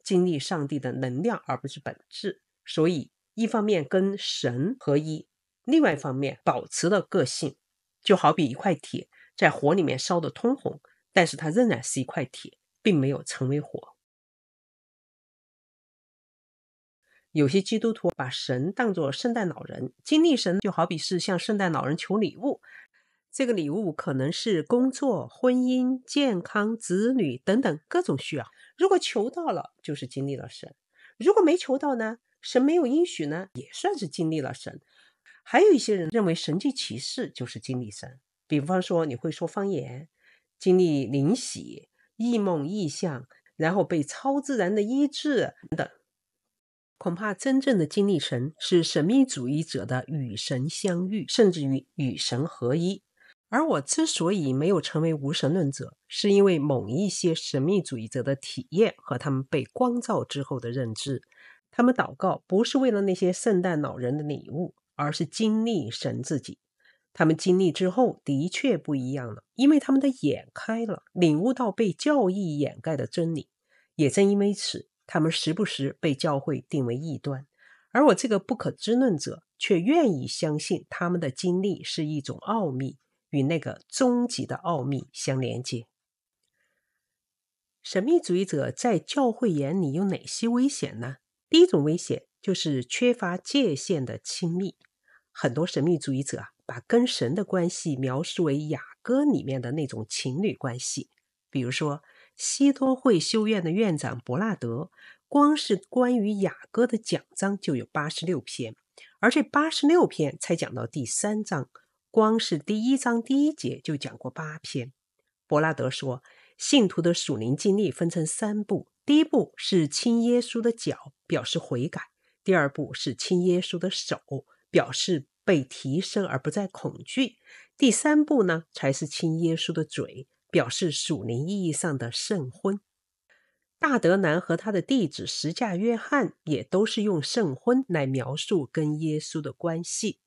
经历上帝的能量，而不是本质。所以，一方面跟神合一，另外一方面保持了个性，就好比一块铁在火里面烧得通红，但是它仍然是一块铁，并没有成为火。有些基督徒把神当作圣诞老人，经历神就好比是向圣诞老人求礼物，这个礼物可能是工作、婚姻、健康、子女等等各种需要。如果求到了，就是经历了神；如果没求到呢，神没有应许呢，也算是经历了神。还有一些人认为神迹奇事就是经历神，比方说你会说方言，经历灵喜、异梦、异象，然后被超自然的医治等等。恐怕真正的经历神是神秘主义者的与神相遇，甚至于与神合一。而我之所以没有成为无神论者，是因为某一些神秘主义者的体验和他们被光照之后的认知。他们祷告不是为了那些圣诞老人的礼物，而是经历神自己。他们经历之后的确不一样了，因为他们的眼开了，领悟到被教义掩盖的真理。也正因为此。他们时不时被教会定为异端，而我这个不可知论者却愿意相信他们的经历是一种奥秘，与那个终极的奥秘相连接。神秘主义者在教会眼里有哪些危险呢？第一种危险就是缺乏界限的亲密。很多神秘主义者啊，把跟神的关系描述为《雅歌》里面的那种情侣关系，比如说。西多会修院的院长伯纳德，光是关于雅歌的讲章就有八十六篇，而这八十六篇才讲到第三章，光是第一章第一节就讲过八篇。伯纳德说，信徒的属灵经历分成三步：第一步是亲耶稣的脚，表示悔改；第二步是亲耶稣的手，表示被提升而不再恐惧；第三步呢，才是亲耶稣的嘴。表示属灵意义上的圣婚。大德南和他的弟子十架约翰也都是用圣婚来描述跟耶稣的关系。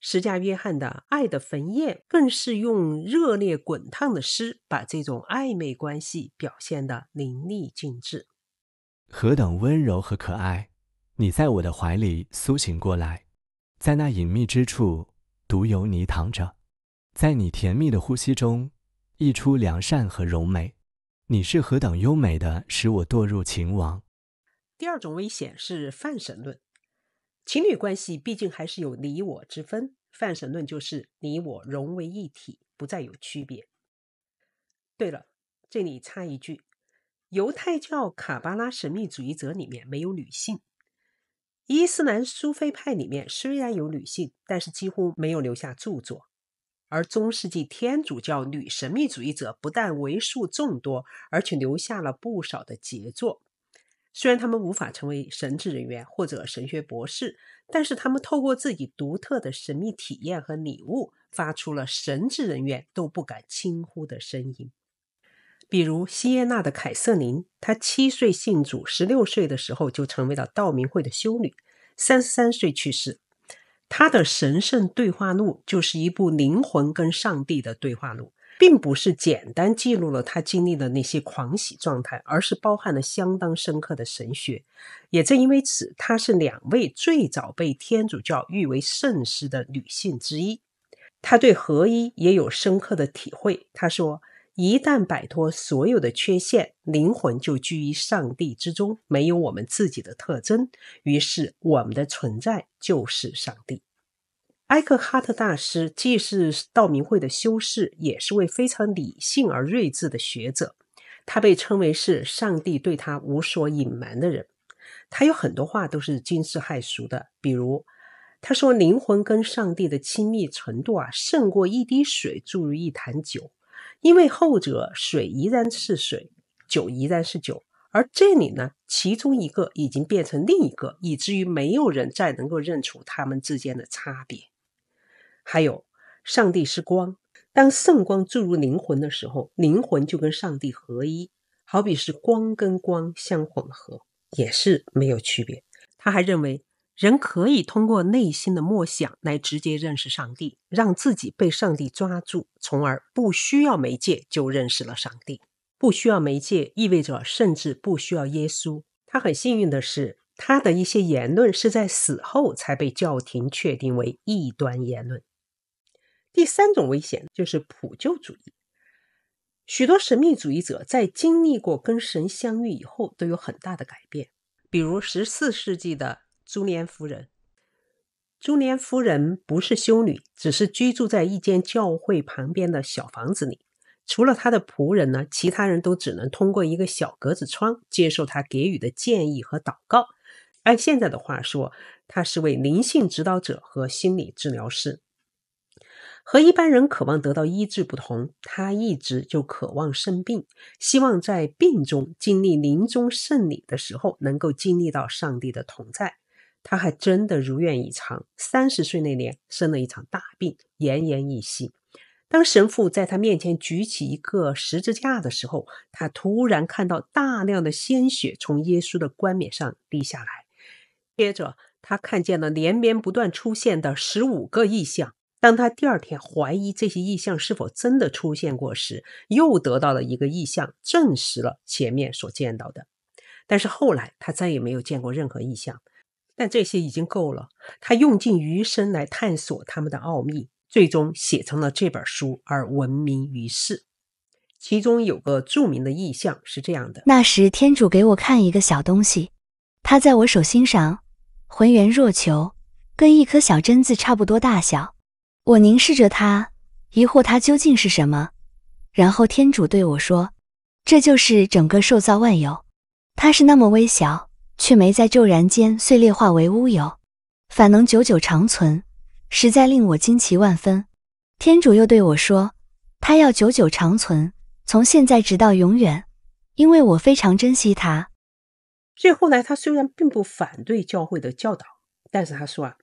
十架约翰的《爱的焚宴》更是用热烈滚烫的诗，把这种暧昧关系表现的淋漓尽致。何等温柔和可爱！你在我的怀里苏醒过来，在那隐秘之处独有你躺着，在你甜蜜的呼吸中。溢出良善和柔美，你是何等优美的，使我堕入情网。第二种危险是泛神论。情侣关系毕竟还是有你我之分，泛神论就是你我融为一体，不再有区别。对了，这里插一句，犹太教卡巴拉神秘主义者里面没有女性，伊斯兰苏菲派里面虽然有女性，但是几乎没有留下著作。而中世纪天主教女神秘主义者不但为数众多，而且留下了不少的杰作。虽然他们无法成为神职人员或者神学博士，但是他们透过自己独特的神秘体验和礼物，发出了神职人员都不敢轻呼的声音。比如西耶纳的凯瑟琳，她七岁信主，十六岁的时候就成为了道明会的修女，三十三岁去世。他的神圣对话录就是一部灵魂跟上帝的对话录，并不是简单记录了他经历的那些狂喜状态，而是包含了相当深刻的神学。也正因为此，她是两位最早被天主教誉为圣师的女性之一。她对合一也有深刻的体会。她说。一旦摆脱所有的缺陷，灵魂就居于上帝之中，没有我们自己的特征。于是，我们的存在就是上帝。埃克哈特大师既是道明会的修士，也是位非常理性而睿智的学者。他被称为是上帝对他无所隐瞒的人。他有很多话都是惊世骇俗的，比如他说：“灵魂跟上帝的亲密程度啊，胜过一滴水注入一坛酒。”因为后者水依然是水，酒依然是酒，而这里呢，其中一个已经变成另一个，以至于没有人再能够认出他们之间的差别。还有，上帝是光，当圣光注入灵魂的时候，灵魂就跟上帝合一，好比是光跟光相混合，也是没有区别。他还认为。人可以通过内心的默想来直接认识上帝，让自己被上帝抓住，从而不需要媒介就认识了上帝。不需要媒介意味着甚至不需要耶稣。他很幸运的是，他的一些言论是在死后才被教廷确定为异端言论。第三种危险就是普救主义。许多神秘主义者在经历过跟神相遇以后都有很大的改变，比如十四世纪的。朱莲夫人，朱莲夫人不是修女，只是居住在一间教会旁边的小房子里。除了她的仆人呢，其他人都只能通过一个小格子窗接受她给予的建议和祷告。按现在的话说，她是位灵性指导者和心理治疗师。和一般人渴望得到医治不同，她一直就渴望生病，希望在病中经历临终圣礼的时候，能够经历到上帝的同在。他还真的如愿以偿，三十岁那年生了一场大病，奄奄一息。当神父在他面前举起一个十字架的时候，他突然看到大量的鲜血从耶稣的冠冕上滴下来。接着，他看见了连绵不断出现的十五个异象。当他第二天怀疑这些异象是否真的出现过时，又得到了一个异象，证实了前面所见到的。但是后来，他再也没有见过任何异象。但这些已经够了。他用尽余生来探索他们的奥秘，最终写成了这本书而闻名于世。其中有个著名的意象是这样的：那时天主给我看一个小东西，它在我手心上，浑圆若球，跟一颗小榛子差不多大小。我凝视着它，疑惑它究竟是什么。然后天主对我说：“这就是整个受造万有，它是那么微小。”却没在骤然间碎裂化为乌有，反能久久长存，实在令我惊奇万分。天主又对我说，他要久久长存，从现在直到永远，因为我非常珍惜他。最后呢，他虽然并不反对教会的教导，但是他说啊，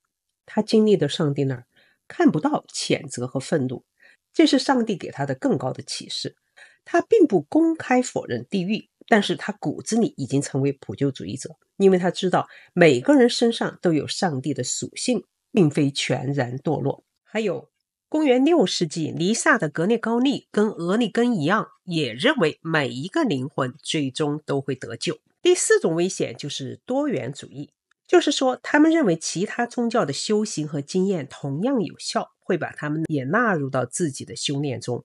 他经历的上帝那儿看不到谴责和愤怒，这是上帝给他的更高的启示。他并不公开否认地狱。但是他骨子里已经成为普救主义者，因为他知道每个人身上都有上帝的属性，并非全然堕落。还有，公元六世纪尼撒的格列高利跟俄利根一样，也认为每一个灵魂最终都会得救。第四种危险就是多元主义，就是说他们认为其他宗教的修行和经验同样有效，会把他们也纳入到自己的修炼中。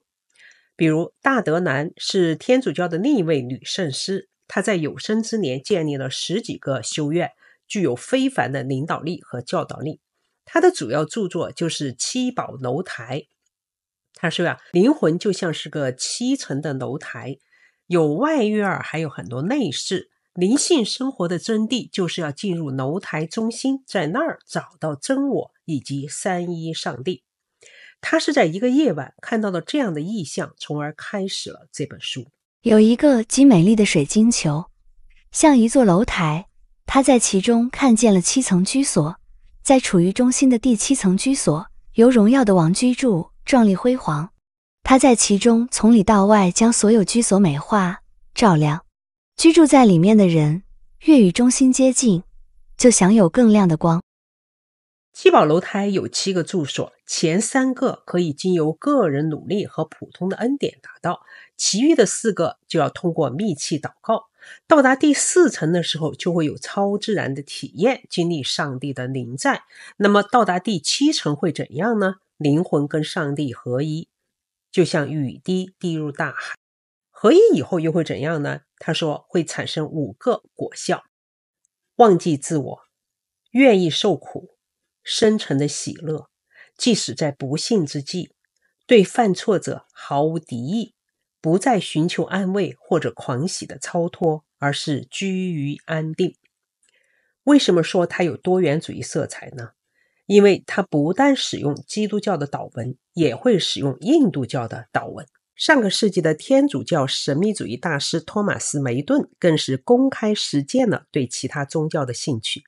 比如大德南是天主教的另一位女圣师，她在有生之年建立了十几个修院，具有非凡的领导力和教导力。她的主要著作就是《七宝楼台》。她说呀，灵魂就像是个七层的楼台，有外院儿，还有很多内室。灵性生活的真谛就是要进入楼台中心，在那儿找到真我以及三一上帝。他是在一个夜晚看到了这样的意象，从而开始了这本书。有一个极美丽的水晶球，像一座楼台。他在其中看见了七层居所，在处于中心的第七层居所，由荣耀的王居住，壮丽辉煌。他在其中从里到外将所有居所美化、照亮。居住在里面的人，越与中心接近，就享有更亮的光。七宝楼台有七个住所，前三个可以经由个人努力和普通的恩典达到，其余的四个就要通过密契祷告。到达第四层的时候，就会有超自然的体验，经历上帝的临在。那么到达第七层会怎样呢？灵魂跟上帝合一，就像雨滴滴入大海。合一以后又会怎样呢？他说会产生五个果效：忘记自我，愿意受苦。深沉的喜乐，即使在不幸之际，对犯错者毫无敌意，不再寻求安慰或者狂喜的超脱，而是居于安定。为什么说它有多元主义色彩呢？因为它不但使用基督教的祷文，也会使用印度教的祷文。上个世纪的天主教神秘主义大师托马斯·梅顿更是公开实践了对其他宗教的兴趣。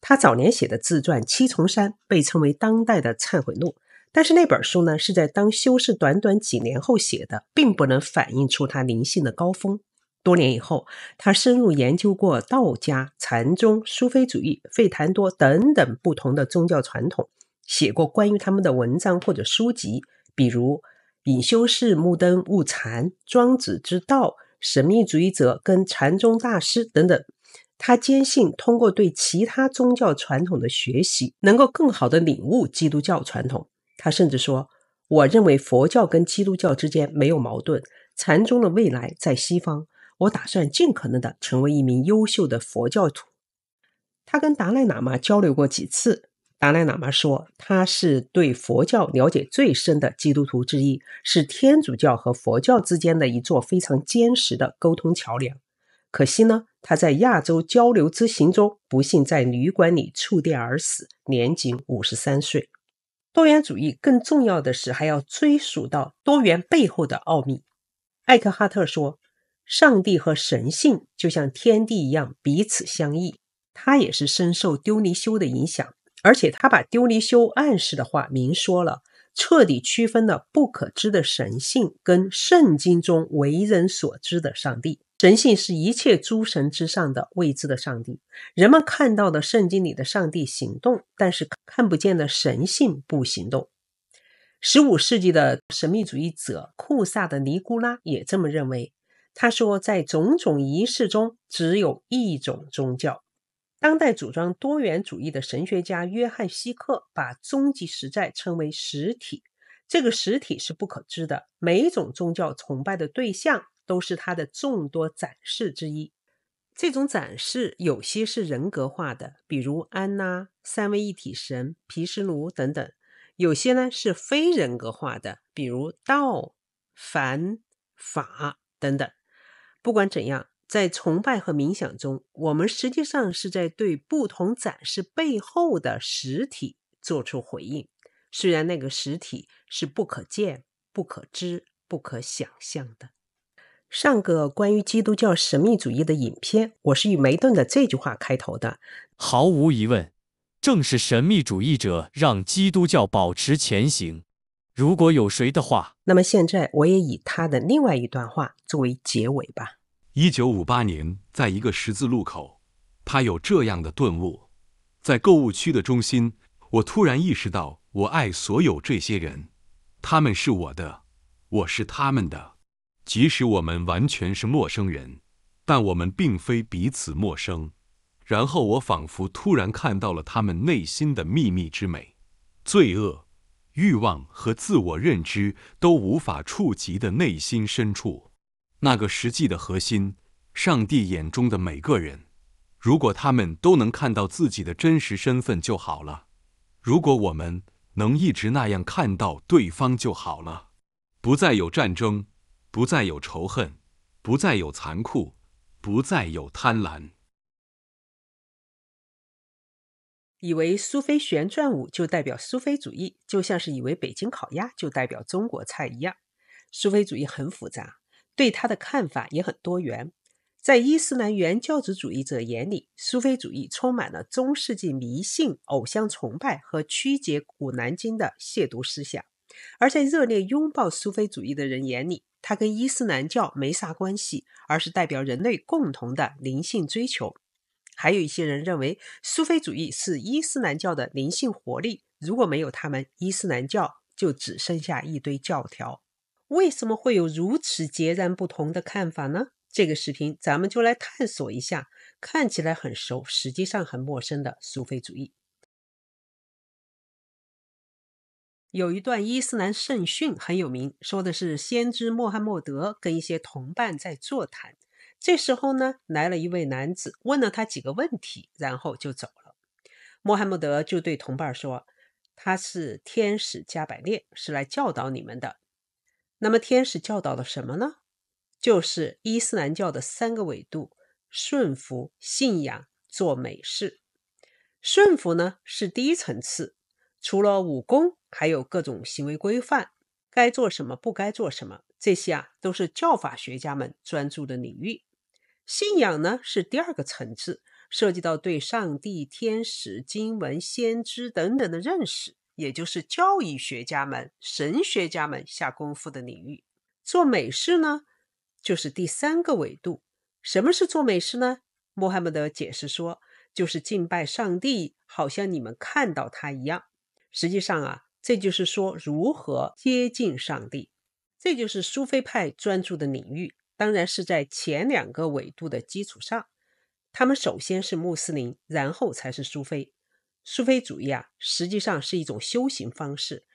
他早年写的自传《七重山》被称为当代的忏悔录，但是那本书呢是在当修士短短几年后写的，并不能反映出他灵性的高峰。多年以后，他深入研究过道家、禅宗、苏菲主义、费谈多等等不同的宗教传统，写过关于他们的文章或者书籍，比如《隐修士》《目登悟禅》《庄子之道》《神秘主义者》跟禅宗大师等等。他坚信，通过对其他宗教传统的学习，能够更好的领悟基督教传统。他甚至说：“我认为佛教跟基督教之间没有矛盾。禅宗的未来在西方，我打算尽可能的成为一名优秀的佛教徒。”他跟达赖喇嘛交流过几次。达赖喇嘛说：“他是对佛教了解最深的基督徒之一，是天主教和佛教之间的一座非常坚实的沟通桥梁。”可惜呢。他在亚洲交流之行中不幸在旅馆里触电而死，年仅五十三岁。多元主义更重要的是，还要追溯到多元背后的奥秘。艾克哈特说：“上帝和神性就像天地一样彼此相异。”他也是深受丢尼修的影响，而且他把丢尼修暗示的话明说了，彻底区分了不可知的神性跟圣经中为人所知的上帝。神性是一切诸神之上的未知的上帝。人们看到的圣经里的上帝行动，但是看不见的神性不行动。十五世纪的神秘主义者库萨的尼古拉也这么认为。他说，在种种仪式中，只有一种宗教。当代主张多元主义的神学家约翰希克把终极实在称为实体。这个实体是不可知的。每一种宗教崇拜的对象。都是他的众多展示之一。这种展示有些是人格化的，比如安拉、三位一体神、毗湿奴等等；有些呢是非人格化的，比如道、凡、法等等。不管怎样，在崇拜和冥想中，我们实际上是在对不同展示背后的实体做出回应，虽然那个实体是不可见、不可知、不可想象的。上个关于基督教神秘主义的影片，我是以梅顿的这句话开头的：“毫无疑问，正是神秘主义者让基督教保持前行。如果有谁的话，那么现在我也以他的另外一段话作为结尾吧。”一九五八年，在一个十字路口，他有这样的顿悟：在购物区的中心，我突然意识到，我爱所有这些人，他们是我的，我是他们的。即使我们完全是陌生人，但我们并非彼此陌生。然后我仿佛突然看到了他们内心的秘密之美，罪恶、欲望和自我认知都无法触及的内心深处，那个实际的核心。上帝眼中的每个人，如果他们都能看到自己的真实身份就好了。如果我们能一直那样看到对方就好了，不再有战争。不再有仇恨，不再有残酷，不再有贪婪。以为苏菲旋转舞就代表苏菲主义，就像是以为北京烤鸭就代表中国菜一样。苏菲主义很复杂，对它的看法也很多元。在伊斯兰原教旨主义者眼里，苏菲主义充满了中世纪迷信、偶像崇拜和曲解古兰经的亵渎思想；而在热烈拥抱苏菲主义的人眼里，它跟伊斯兰教没啥关系，而是代表人类共同的灵性追求。还有一些人认为苏菲主义是伊斯兰教的灵性活力，如果没有他们，伊斯兰教就只剩下一堆教条。为什么会有如此截然不同的看法呢？这个视频咱们就来探索一下，看起来很熟，实际上很陌生的苏菲主义。有一段伊斯兰圣训很有名，说的是先知穆罕默德跟一些同伴在座谈，这时候呢来了一位男子，问了他几个问题，然后就走了。穆罕默德就对同伴说，他是天使加百列，是来教导你们的。那么天使教导了什么呢？就是伊斯兰教的三个维度：顺服、信仰、做美事。顺服呢是第一层次，除了武功。还有各种行为规范，该做什么，不该做什么，这些啊都是教法学家们专注的领域。信仰呢是第二个层次，涉及到对上帝、天使、经文、先知等等的认识，也就是教义学家们、神学家们下功夫的领域。做美事呢，就是第三个维度。什么是做美事呢？穆罕默德解释说，就是敬拜上帝，好像你们看到他一样。实际上啊。这就是说，如何接近上帝？这就是苏菲派专注的领域。当然是在前两个维度的基础上，他们首先是穆斯林，然后才是苏菲。苏菲主义啊，实际上是一种修行方式。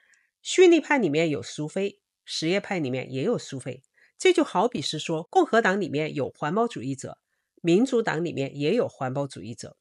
逊尼派里面有苏菲，什叶派里面也有苏菲。这就好比是说，共和党里面有环保主义者，民主党里面也有环保主义者。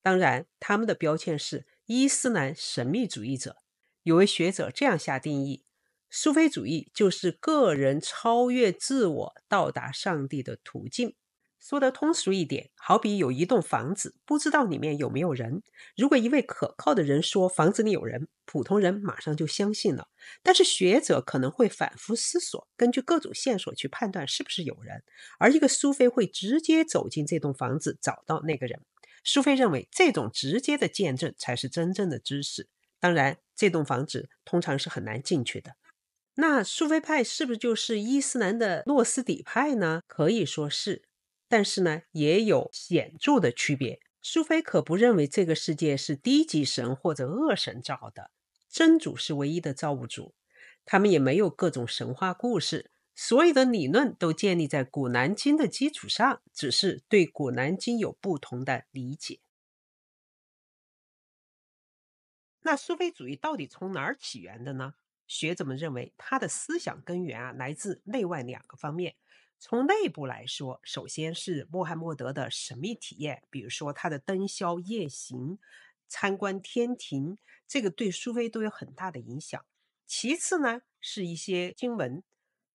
当然，他们的标签是伊斯兰神秘主义者。有位学者这样下定义：苏菲主义就是个人超越自我、到达上帝的途径。说得通俗一点，好比有一栋房子，不知道里面有没有人。如果一位可靠的人说房子里有人，普通人马上就相信了。但是学者可能会反复思索，根据各种线索去判断是不是有人。而一个苏菲会直接走进这栋房子，找到那个人。苏菲认为，这种直接的见证才是真正的知识。当然，这栋房子通常是很难进去的。那苏菲派是不是就是伊斯兰的诺斯底派呢？可以说是，但是呢，也有显著的区别。苏菲可不认为这个世界是低级神或者恶神造的，真主是唯一的造物主。他们也没有各种神话故事，所有的理论都建立在古兰经的基础上，只是对古兰经有不同的理解。那苏菲主义到底从哪儿起源的呢？学者们认为，它的思想根源啊，来自内外两个方面。从内部来说，首先是穆罕默德的神秘体验，比如说他的灯宵夜行、参观天庭，这个对苏菲都有很大的影响。其次呢，是一些经文，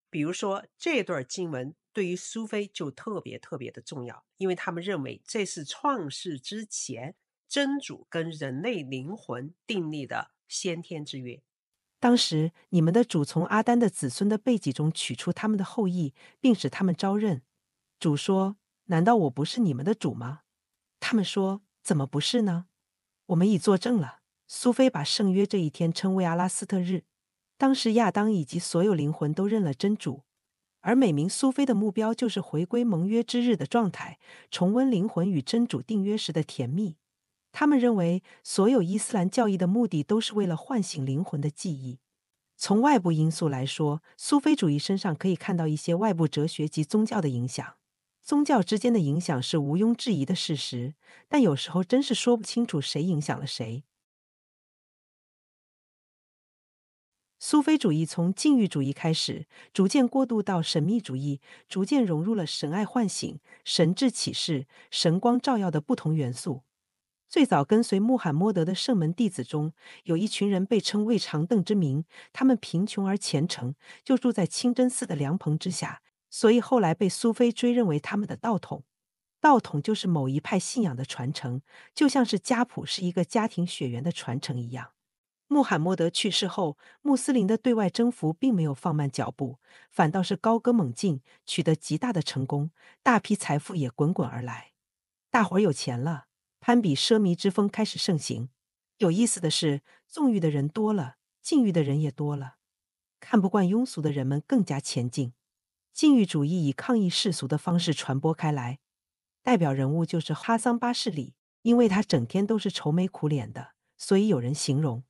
比如说这段经文对于苏菲就特别特别的重要，因为他们认为这是创世之前。真主跟人类灵魂订立的先天之约，当时你们的主从阿丹的子孙的背脊中取出他们的后裔，并使他们招认。主说：“难道我不是你们的主吗？”他们说：“怎么不是呢？我们已作证了。”苏菲把圣约这一天称为阿拉斯特日。当时亚当以及所有灵魂都认了真主，而每名苏菲的目标就是回归盟约之日的状态，重温灵魂与真主订约时的甜蜜。他们认为，所有伊斯兰教义的目的都是为了唤醒灵魂的记忆。从外部因素来说，苏菲主义身上可以看到一些外部哲学及宗教的影响。宗教之间的影响是毋庸置疑的事实，但有时候真是说不清楚谁影响了谁。苏菲主义从禁欲主义开始，逐渐过渡到神秘主义，逐渐融入了神爱、唤醒、神智启示、神光照耀的不同元素。最早跟随穆罕默德的圣门弟子中，有一群人被称为长凳之名。他们贫穷而虔诚，就住在清真寺的凉棚之下，所以后来被苏菲追认为他们的道统。道统就是某一派信仰的传承，就像是家谱，是一个家庭血缘的传承一样。穆罕默德去世后，穆斯林的对外征服并没有放慢脚步，反倒是高歌猛进，取得极大的成功，大批财富也滚滚而来。大伙儿有钱了。攀比奢靡之风开始盛行。有意思的是，纵欲的人多了，禁欲的人也多了。看不惯庸俗的人们更加前进，禁欲主义以抗议世俗的方式传播开来。代表人物就是哈桑·巴士里，因为他整天都是愁眉苦脸的，所以有人形容，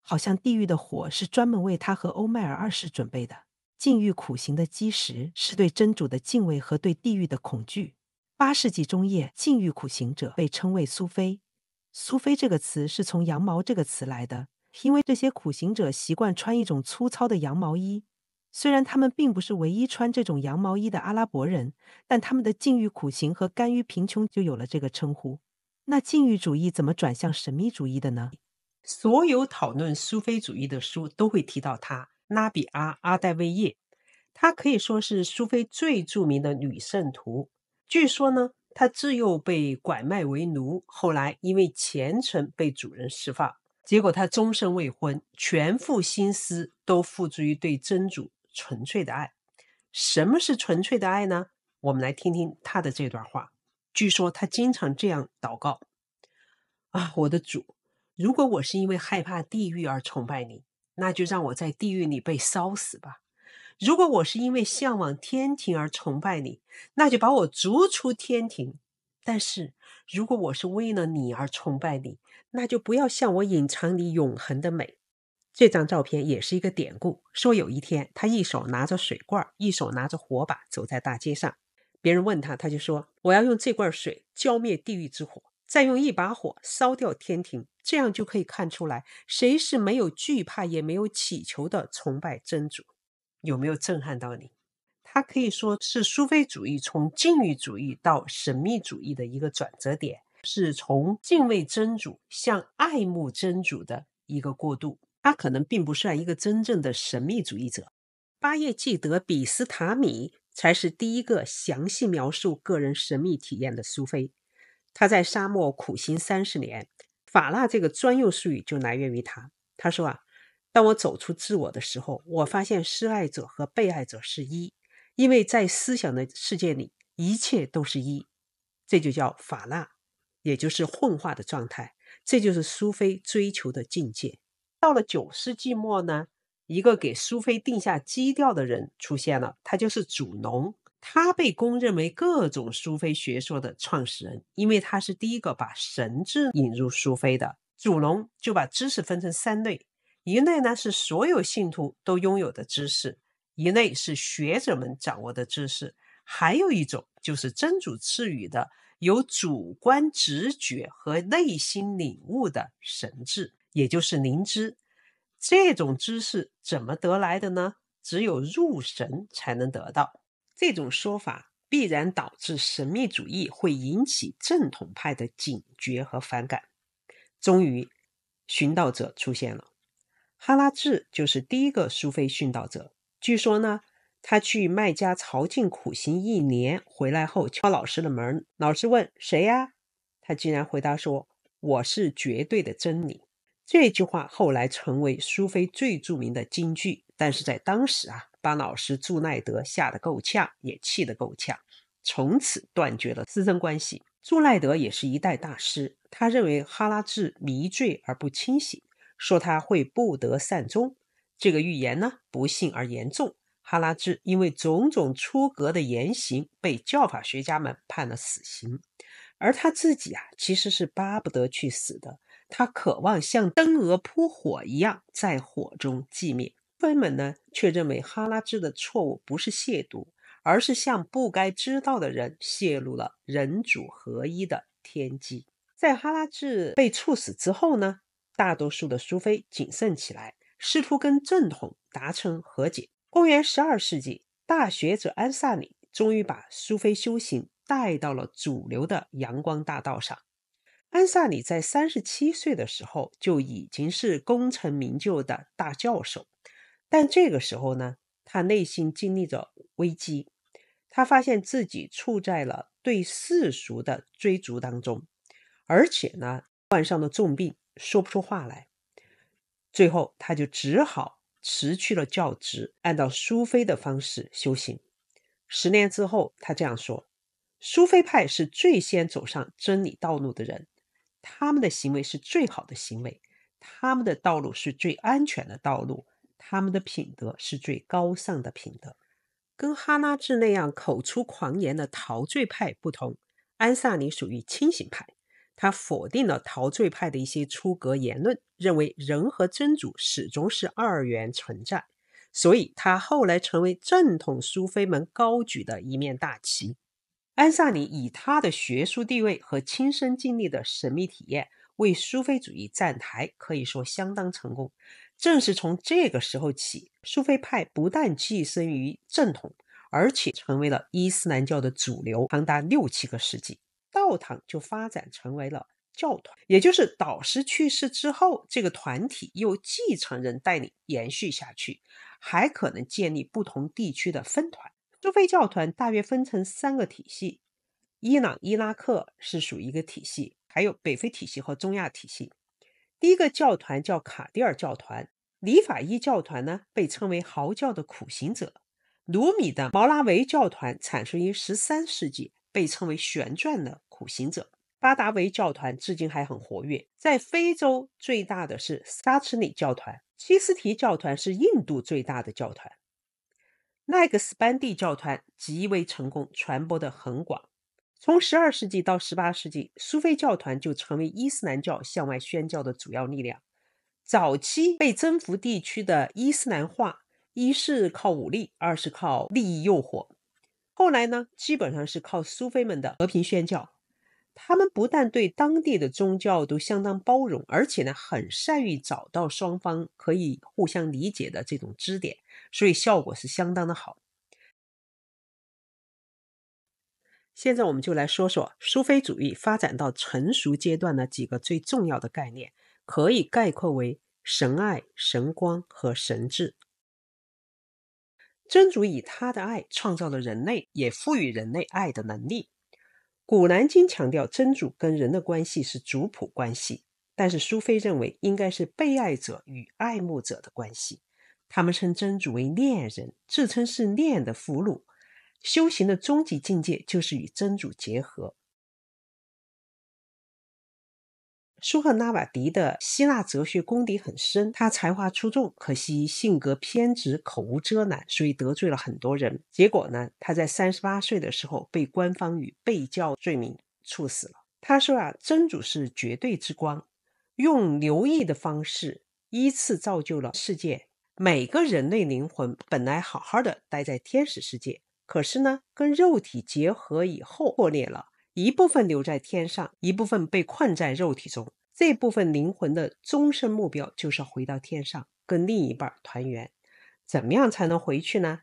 好像地狱的火是专门为他和欧麦尔二世准备的。禁欲苦行的基石是对真主的敬畏和对地狱的恐惧。八世纪中叶，禁欲苦行者被称为苏菲。苏菲这个词是从“羊毛”这个词来的，因为这些苦行者习惯穿一种粗糙的羊毛衣。虽然他们并不是唯一穿这种羊毛衣的阿拉伯人，但他们的禁欲苦行和甘于贫穷就有了这个称呼。那禁欲主义怎么转向神秘主义的呢？所有讨论苏菲主义的书都会提到她——拉比阿·阿黛维叶。她可以说是苏菲最著名的女圣徒。据说呢，他自幼被拐卖为奴，后来因为虔诚被主人释放，结果他终身未婚，全副心思都付诸于对真主纯粹的爱。什么是纯粹的爱呢？我们来听听他的这段话。据说他经常这样祷告：啊，我的主，如果我是因为害怕地狱而崇拜你，那就让我在地狱里被烧死吧。如果我是因为向往天庭而崇拜你，那就把我逐出天庭；但是如果我是为了你而崇拜你，那就不要向我隐藏你永恒的美。这张照片也是一个典故，说有一天他一手拿着水罐，一手拿着火把，走在大街上，别人问他，他就说：“我要用这罐水浇灭地狱之火，再用一把火烧掉天庭。”这样就可以看出来，谁是没有惧怕也没有乞求的崇拜真主。有没有震撼到你？他可以说是苏菲主义从禁欲主义到神秘主义的一个转折点，是从敬畏真主向爱慕真主的一个过渡。他可能并不算一个真正的神秘主义者，巴叶·纪德·比斯塔米才是第一个详细描述个人神秘体验的苏菲。他在沙漠苦行三十年，法拉这个专用术语就来源于他。他说啊。当我走出自我的时候，我发现施爱者和被爱者是一，因为在思想的世界里，一切都是一，这就叫法纳，也就是混化的状态。这就是苏菲追求的境界。到了九世纪末呢，一个给苏菲定下基调的人出现了，他就是祖农，他被公认为各种苏菲学说的创始人，因为他是第一个把神智引入苏菲的。祖农就把知识分成三类。一类呢是所有信徒都拥有的知识，一类是学者们掌握的知识，还有一种就是真主赐予的有主观直觉和内心领悟的神智，也就是灵知。这种知识怎么得来的呢？只有入神才能得到。这种说法必然导致神秘主义，会引起正统派的警觉和反感。终于，寻道者出现了。哈拉智就是第一个苏菲殉道者。据说呢，他去麦家朝觐苦行一年，回来后敲老师的门，老师问谁呀？他竟然回答说：“我是绝对的真理。”这句话后来成为苏菲最著名的金句。但是在当时啊，把老师朱奈德吓得够呛，也气得够呛，从此断绝了师生关系。朱奈德也是一代大师，他认为哈拉智迷醉而不清醒。说他会不得善终，这个预言呢不幸而严重。哈拉兹因为种种出格的言行，被教法学家们判了死刑，而他自己啊其实是巴不得去死的，他渴望像灯蛾扑火一样在火中寂灭。分们呢却认为哈拉兹的错误不是亵渎，而是向不该知道的人泄露了人主合一的天机。在哈拉兹被处死之后呢？大多数的苏菲谨慎起来，试图跟正统达成和解。公元十二世纪，大学者安萨里终于把苏菲修行带到了主流的阳光大道上。安萨里在三十七岁的时候就已经是功成名就的大教授，但这个时候呢，他内心经历着危机，他发现自己处在了对世俗的追逐当中，而且呢患上了重病。说不出话来，最后他就只好辞去了教职，按照苏菲的方式修行。十年之后，他这样说：“苏菲派是最先走上真理道路的人，他们的行为是最好的行为，他们的道路是最安全的道路，他们的品德是最高尚的品德。跟哈拉智那样口出狂言的陶醉派不同，安萨尼属于清醒派。”他否定了陶醉派的一些出格言论，认为人和真主始终是二元存在，所以他后来成为正统苏菲们高举的一面大旗。安萨尼以他的学术地位和亲身经历的神秘体验为苏菲主义站台，可以说相当成功。正是从这个时候起，苏菲派不但寄生于正统，而且成为了伊斯兰教的主流，长达六七个世纪。道堂就发展成为了教团，也就是导师去世之后，这个团体由继承人带领延续下去，还可能建立不同地区的分团。苏菲教团大约分成三个体系：伊朗、伊拉克是属于一个体系，还有北非体系和中亚体系。第一个教团叫卡迪尔教团，里法伊教团呢被称为“嚎叫的苦行者，卢米的毛拉维教团产生于十三世纪。被称为旋转的苦行者，巴达维教团至今还很活跃。在非洲最大的是沙驰里教团，西斯提教团是印度最大的教团，奈格斯班蒂教团极为成功，传播的很广。从十二世纪到十八世纪，苏菲教团就成为伊斯兰教向外宣教的主要力量。早期被征服地区的伊斯兰化，一是靠武力，二是靠利益诱惑。后来呢，基本上是靠苏菲们的和平宣教。他们不但对当地的宗教都相当包容，而且呢，很善于找到双方可以互相理解的这种支点，所以效果是相当的好。现在我们就来说说苏菲主义发展到成熟阶段的几个最重要的概念，可以概括为神爱、神光和神智。真主以他的爱创造了人类，也赋予人类爱的能力。古兰经强调真主跟人的关系是主仆关系，但是苏菲认为应该是被爱者与爱慕者的关系。他们称真主为恋人，自称是恋的俘虏。修行的终极境界就是与真主结合。苏赫纳瓦迪的希腊哲学功底很深，他才华出众，可惜性格偏执，口无遮拦，所以得罪了很多人。结果呢，他在三十八岁的时候被官方以被教罪名处死了。他说啊，真主是绝对之光，用流意的方式依次造就了世界。每个人类灵魂本来好好的待在天使世界，可是呢，跟肉体结合以后破裂了。一部分留在天上，一部分被困在肉体中。这部分灵魂的终身目标就是回到天上，跟另一半团圆。怎么样才能回去呢？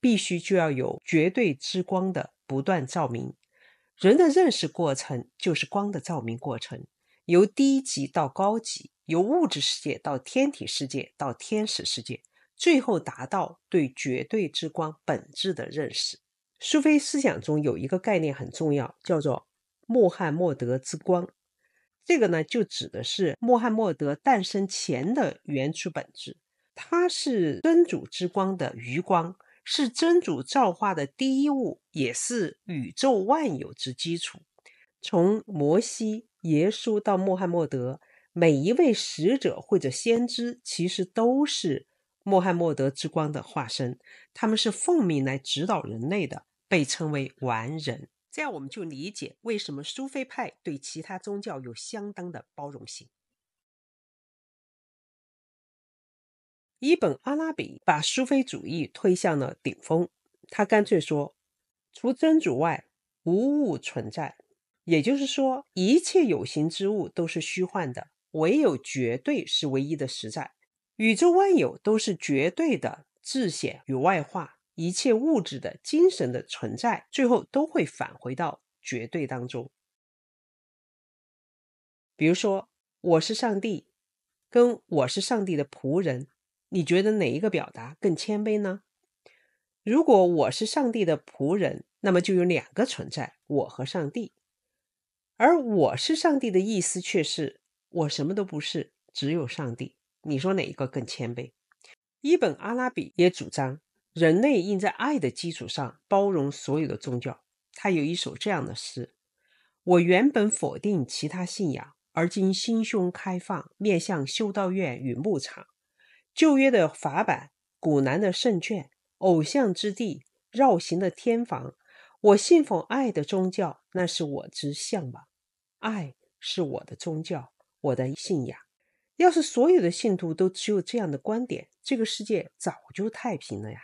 必须就要有绝对之光的不断照明。人的认识过程就是光的照明过程，由低级到高级，由物质世界到天体世界，到天使世界，最后达到对绝对之光本质的认识。苏菲思想中有一个概念很重要，叫做穆罕默德之光。这个呢，就指的是穆罕默德诞生前的原初本质。它是真主之光的余光，是真主造化的第一物，也是宇宙万有之基础。从摩西、耶稣到穆罕默德，每一位使者或者先知，其实都是穆罕默德之光的化身。他们是奉命来指导人类的。被称为完人，这样我们就理解为什么苏菲派对其他宗教有相当的包容性。伊本·阿拉比把苏菲主义推向了顶峰，他干脆说：“除真主外，无物存在。”也就是说，一切有形之物都是虚幻的，唯有绝对是唯一的实在。宇宙万有都是绝对的自显与外化。一切物质的精神的存在，最后都会返回到绝对当中。比如说，我是上帝，跟我是上帝的仆人，你觉得哪一个表达更谦卑呢？如果我是上帝的仆人，那么就有两个存在，我和上帝；而我是上帝的意思，却是我什么都不是，只有上帝。你说哪一个更谦卑？伊本阿拉比也主张。人类应在爱的基础上包容所有的宗教。他有一首这样的诗：我原本否定其他信仰，而今心胸开放，面向修道院与牧场，旧约的法版，古南的圣卷，偶像之地，绕行的天房。我信奉爱的宗教，那是我之向往。爱是我的宗教，我的信仰。要是所有的信徒都持有这样的观点，这个世界早就太平了呀。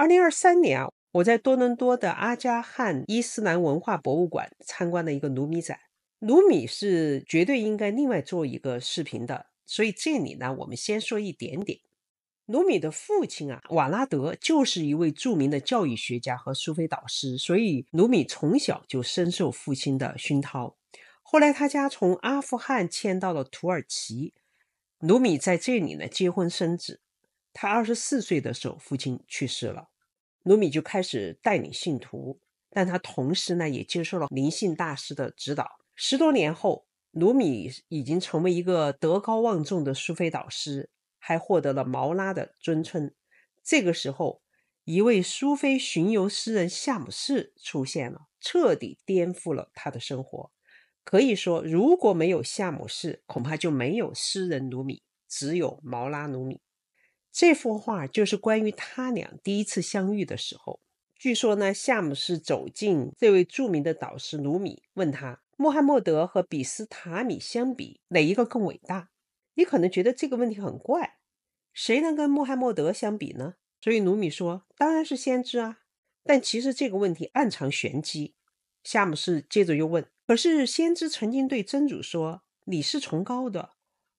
二零二三年啊，我在多伦多的阿加汉伊斯兰文化博物馆参观了一个努米展。努米是绝对应该另外做一个视频的，所以这里呢，我们先说一点点。努米的父亲啊，瓦拉德就是一位著名的教育学家和苏菲导师，所以努米从小就深受父亲的熏陶。后来他家从阿富汗迁到了土耳其，努米在这里呢结婚生子。他二十四岁的时候，父亲去世了，努米就开始带领信徒，但他同时呢也接受了灵性大师的指导。十多年后，努米已经成为一个德高望重的苏菲导师，还获得了毛拉的尊称。这个时候，一位苏菲巡游诗人夏姆士出现了，彻底颠覆了他的生活。可以说，如果没有夏姆士，恐怕就没有诗人努米，只有毛拉努米。这幅画就是关于他俩第一次相遇的时候。据说呢，夏姆士走进这位著名的导师卢米，问他：“穆罕默德和比斯塔米相比，哪一个更伟大？”你可能觉得这个问题很怪，谁能跟穆罕默德相比呢？所以卢米说：“当然是先知啊。”但其实这个问题暗藏玄机。夏姆士接着又问：“可是先知曾经对真主说，你是崇高的。”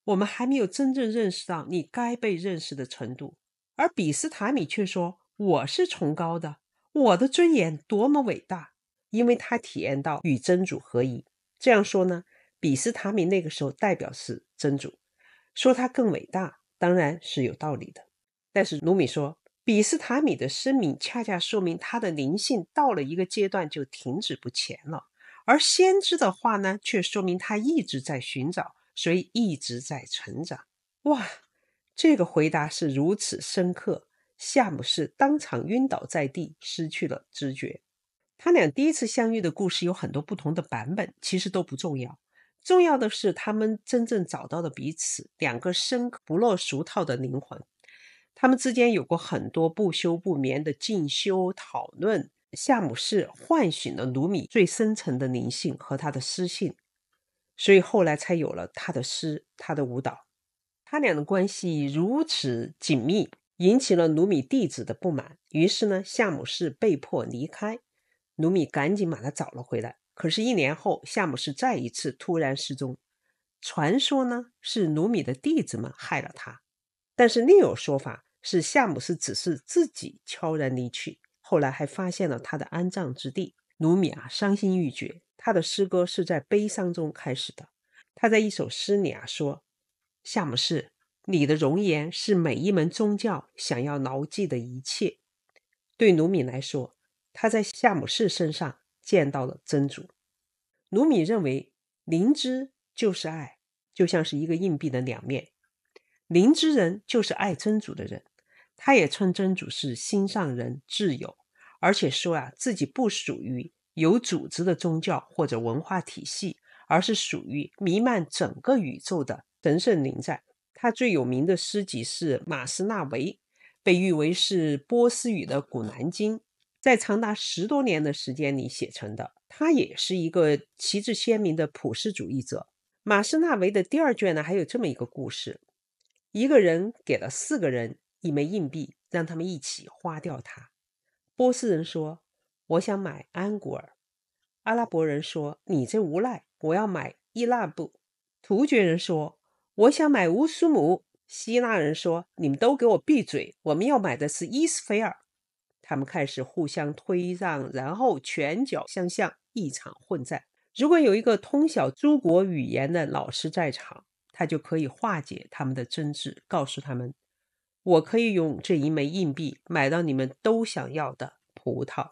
我们还没有真正认识到你该被认识的程度，而比斯塔米却说：“我是崇高的，我的尊严多么伟大！”因为他体验到与真主合一。这样说呢？比斯塔米那个时候代表是真主，说他更伟大当然是有道理的。但是卢米说，比斯塔米的声明恰恰说明他的灵性到了一个阶段就停止不前了，而先知的话呢，却说明他一直在寻找。所以一直在成长。哇，这个回答是如此深刻，夏姆士当场晕倒在地，失去了知觉。他俩第一次相遇的故事有很多不同的版本，其实都不重要。重要的是他们真正找到了彼此，两个深不落俗套的灵魂。他们之间有过很多不休不眠的进修讨论。夏姆士唤醒了卢米最深层的灵性和他的私信。所以后来才有了他的诗，他的舞蹈。他俩的关系如此紧密，引起了努米弟子的不满。于是呢，夏姆士被迫离开，努米赶紧把他找了回来。可是，一年后，夏姆士再一次突然失踪。传说呢，是努米的弟子们害了他。但是，另有说法是，夏姆士只是自己悄然离去。后来还发现了他的安葬之地，努米啊，伤心欲绝。他的诗歌是在悲伤中开始的。他在一首诗里啊说：“夏姆士，你的容颜是每一门宗教想要牢记的一切。”对卢米来说，他在夏姆士身上见到了真主。卢米认为灵芝就是爱，就像是一个硬币的两面。灵芝人就是爱真主的人。他也称真主是心上人、挚友，而且说啊自己不属于。有组织的宗教或者文化体系，而是属于弥漫整个宇宙的神圣灵在。他最有名的诗集是《马斯纳维》，被誉为是波斯语的《古兰经》，在长达十多年的时间里写成的。他也是一个旗帜鲜明的普世主义者。《马斯纳维》的第二卷呢，还有这么一个故事：一个人给了四个人一枚硬币，让他们一起花掉它。波斯人说。我想买安古尔，阿拉伯人说：“你这无赖！”我要买伊拉布，突厥人说：“我想买乌苏姆。”希腊人说：“你们都给我闭嘴！我们要买的，是伊斯菲尔。”他们开始互相推让，然后拳脚相向，一场混战。如果有一个通晓诸国语言的老师在场，他就可以化解他们的争执，告诉他们：“我可以用这一枚硬币买到你们都想要的葡萄。”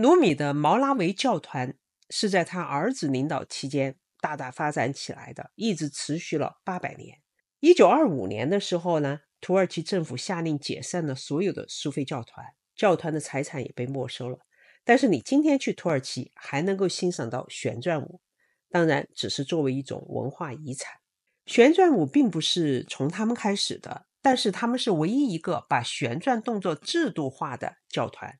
努米的毛拉维教团是在他儿子领导期间大大发展起来的，一直持续了八百年。一九二五年的时候呢，土耳其政府下令解散了所有的苏菲教团，教团的财产也被没收了。但是你今天去土耳其还能够欣赏到旋转舞，当然只是作为一种文化遗产。旋转舞并不是从他们开始的，但是他们是唯一一个把旋转动作制度化的教团。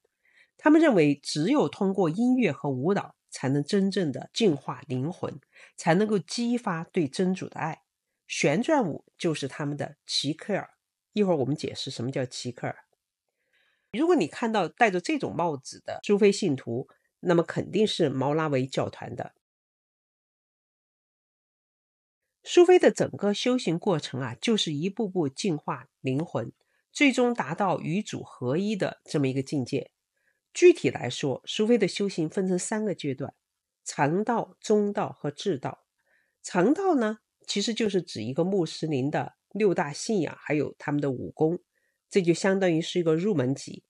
他们认为，只有通过音乐和舞蹈，才能真正的净化灵魂，才能够激发对真主的爱。旋转舞就是他们的齐克尔。一会儿我们解释什么叫齐克尔。如果你看到戴着这种帽子的苏菲信徒，那么肯定是毛拉维教团的。苏菲的整个修行过程啊，就是一步步净化灵魂，最终达到与主合一的这么一个境界。具体来说，苏菲的修行分成三个阶段：长道、中道和智道。长道呢，其实就是指一个穆斯林的六大信仰，还有他们的武功，这就相当于是一个入门级。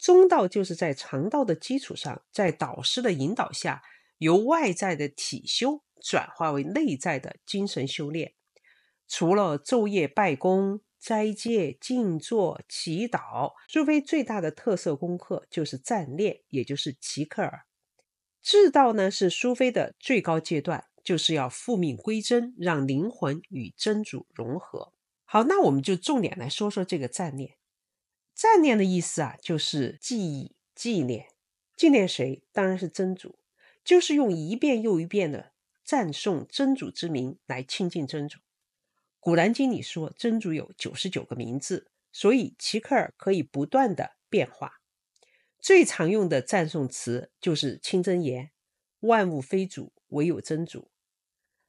中道就是在长道的基础上，在导师的引导下，由外在的体修转化为内在的精神修炼，除了昼夜拜功。斋戒、静坐、祈祷。苏菲最大的特色功课就是暂念，也就是齐克尔。至道呢是苏菲的最高阶段，就是要复命归真，让灵魂与真主融合。好，那我们就重点来说说这个暂念。暂念的意思啊，就是记忆、纪念。纪念谁？当然是真主。就是用一遍又一遍的赞颂真主之名来亲近真主。古兰经里说真主有九十九个名字，所以齐克尔可以不断的变化。最常用的赞颂词就是清真言：“万物非主，唯有真主。”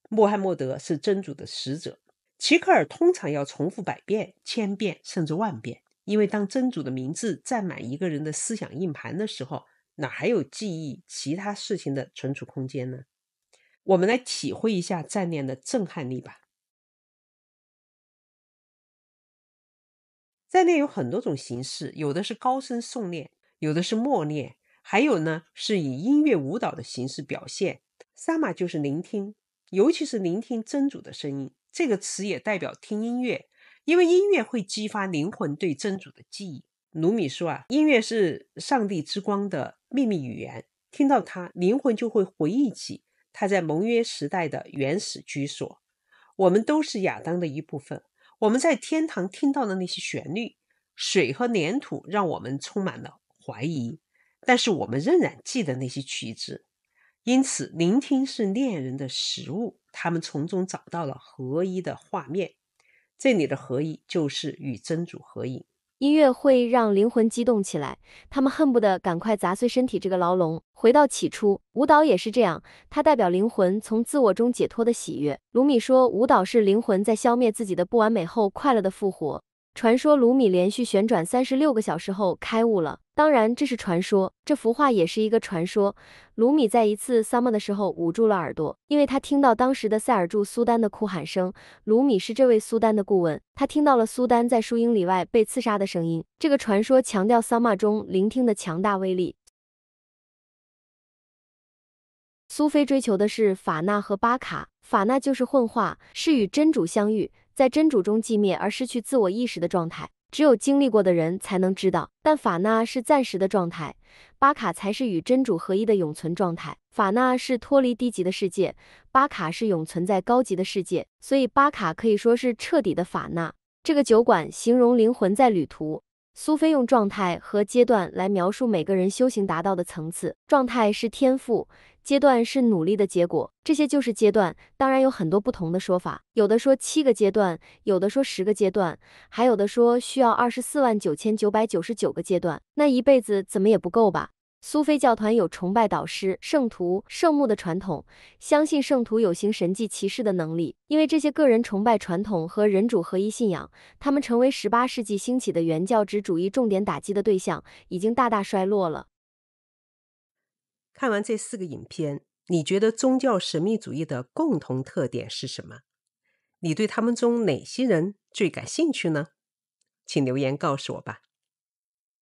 穆罕默德是真主的使者。齐克尔通常要重复百遍、千遍，甚至万遍，因为当真主的名字占满一个人的思想硬盘的时候，哪还有记忆其他事情的存储空间呢？我们来体会一下赞念的震撼力吧。在念有很多种形式，有的是高声诵念，有的是默念，还有呢是以音乐舞蹈的形式表现。萨玛就是聆听，尤其是聆听真主的声音。这个词也代表听音乐，因为音乐会激发灵魂对真主的记忆。卢米说啊，音乐是上帝之光的秘密语言，听到它，灵魂就会回忆起他在盟约时代的原始居所。我们都是亚当的一部分。我们在天堂听到的那些旋律，水和粘土让我们充满了怀疑，但是我们仍然记得那些曲子。因此，聆听是恋人的食物，他们从中找到了合一的画面。这里的合一就是与真主合影。音乐会让灵魂激动起来，他们恨不得赶快砸碎身体这个牢笼，回到起初。舞蹈也是这样，它代表灵魂从自我中解脱的喜悦。卢米说，舞蹈是灵魂在消灭自己的不完美后快乐的复活。传说卢米连续旋转三十六个小时后开悟了。当然，这是传说。这幅画也是一个传说。卢米在一次桑满的时候捂住了耳朵，因为他听到当时的塞尔柱苏丹的哭喊声。卢米是这位苏丹的顾问，他听到了苏丹在树荫里外被刺杀的声音。这个传说强调桑满中聆听的强大威力。苏菲追求的是法纳和巴卡。法纳就是混化，是与真主相遇。在真主中寂灭而失去自我意识的状态，只有经历过的人才能知道。但法那是暂时的状态，巴卡才是与真主合一的永存状态。法那是脱离低级的世界，巴卡是永存在高级的世界。所以巴卡可以说是彻底的法那。这个酒馆形容灵魂在旅途。苏菲用状态和阶段来描述每个人修行达到的层次。状态是天赋。阶段是努力的结果，这些就是阶段，当然有很多不同的说法，有的说七个阶段，有的说十个阶段，还有的说需要二十四万九千九百九十九个阶段，那一辈子怎么也不够吧？苏菲教团有崇拜导师、圣徒、圣牧的传统，相信圣徒有行神迹奇事的能力，因为这些个人崇拜传统和人主合一信仰，他们成为十八世纪兴起的原教旨主义重点打击的对象，已经大大衰落了。看完这四个影片，你觉得宗教神秘主义的共同特点是什么？你对他们中哪些人最感兴趣呢？请留言告诉我吧。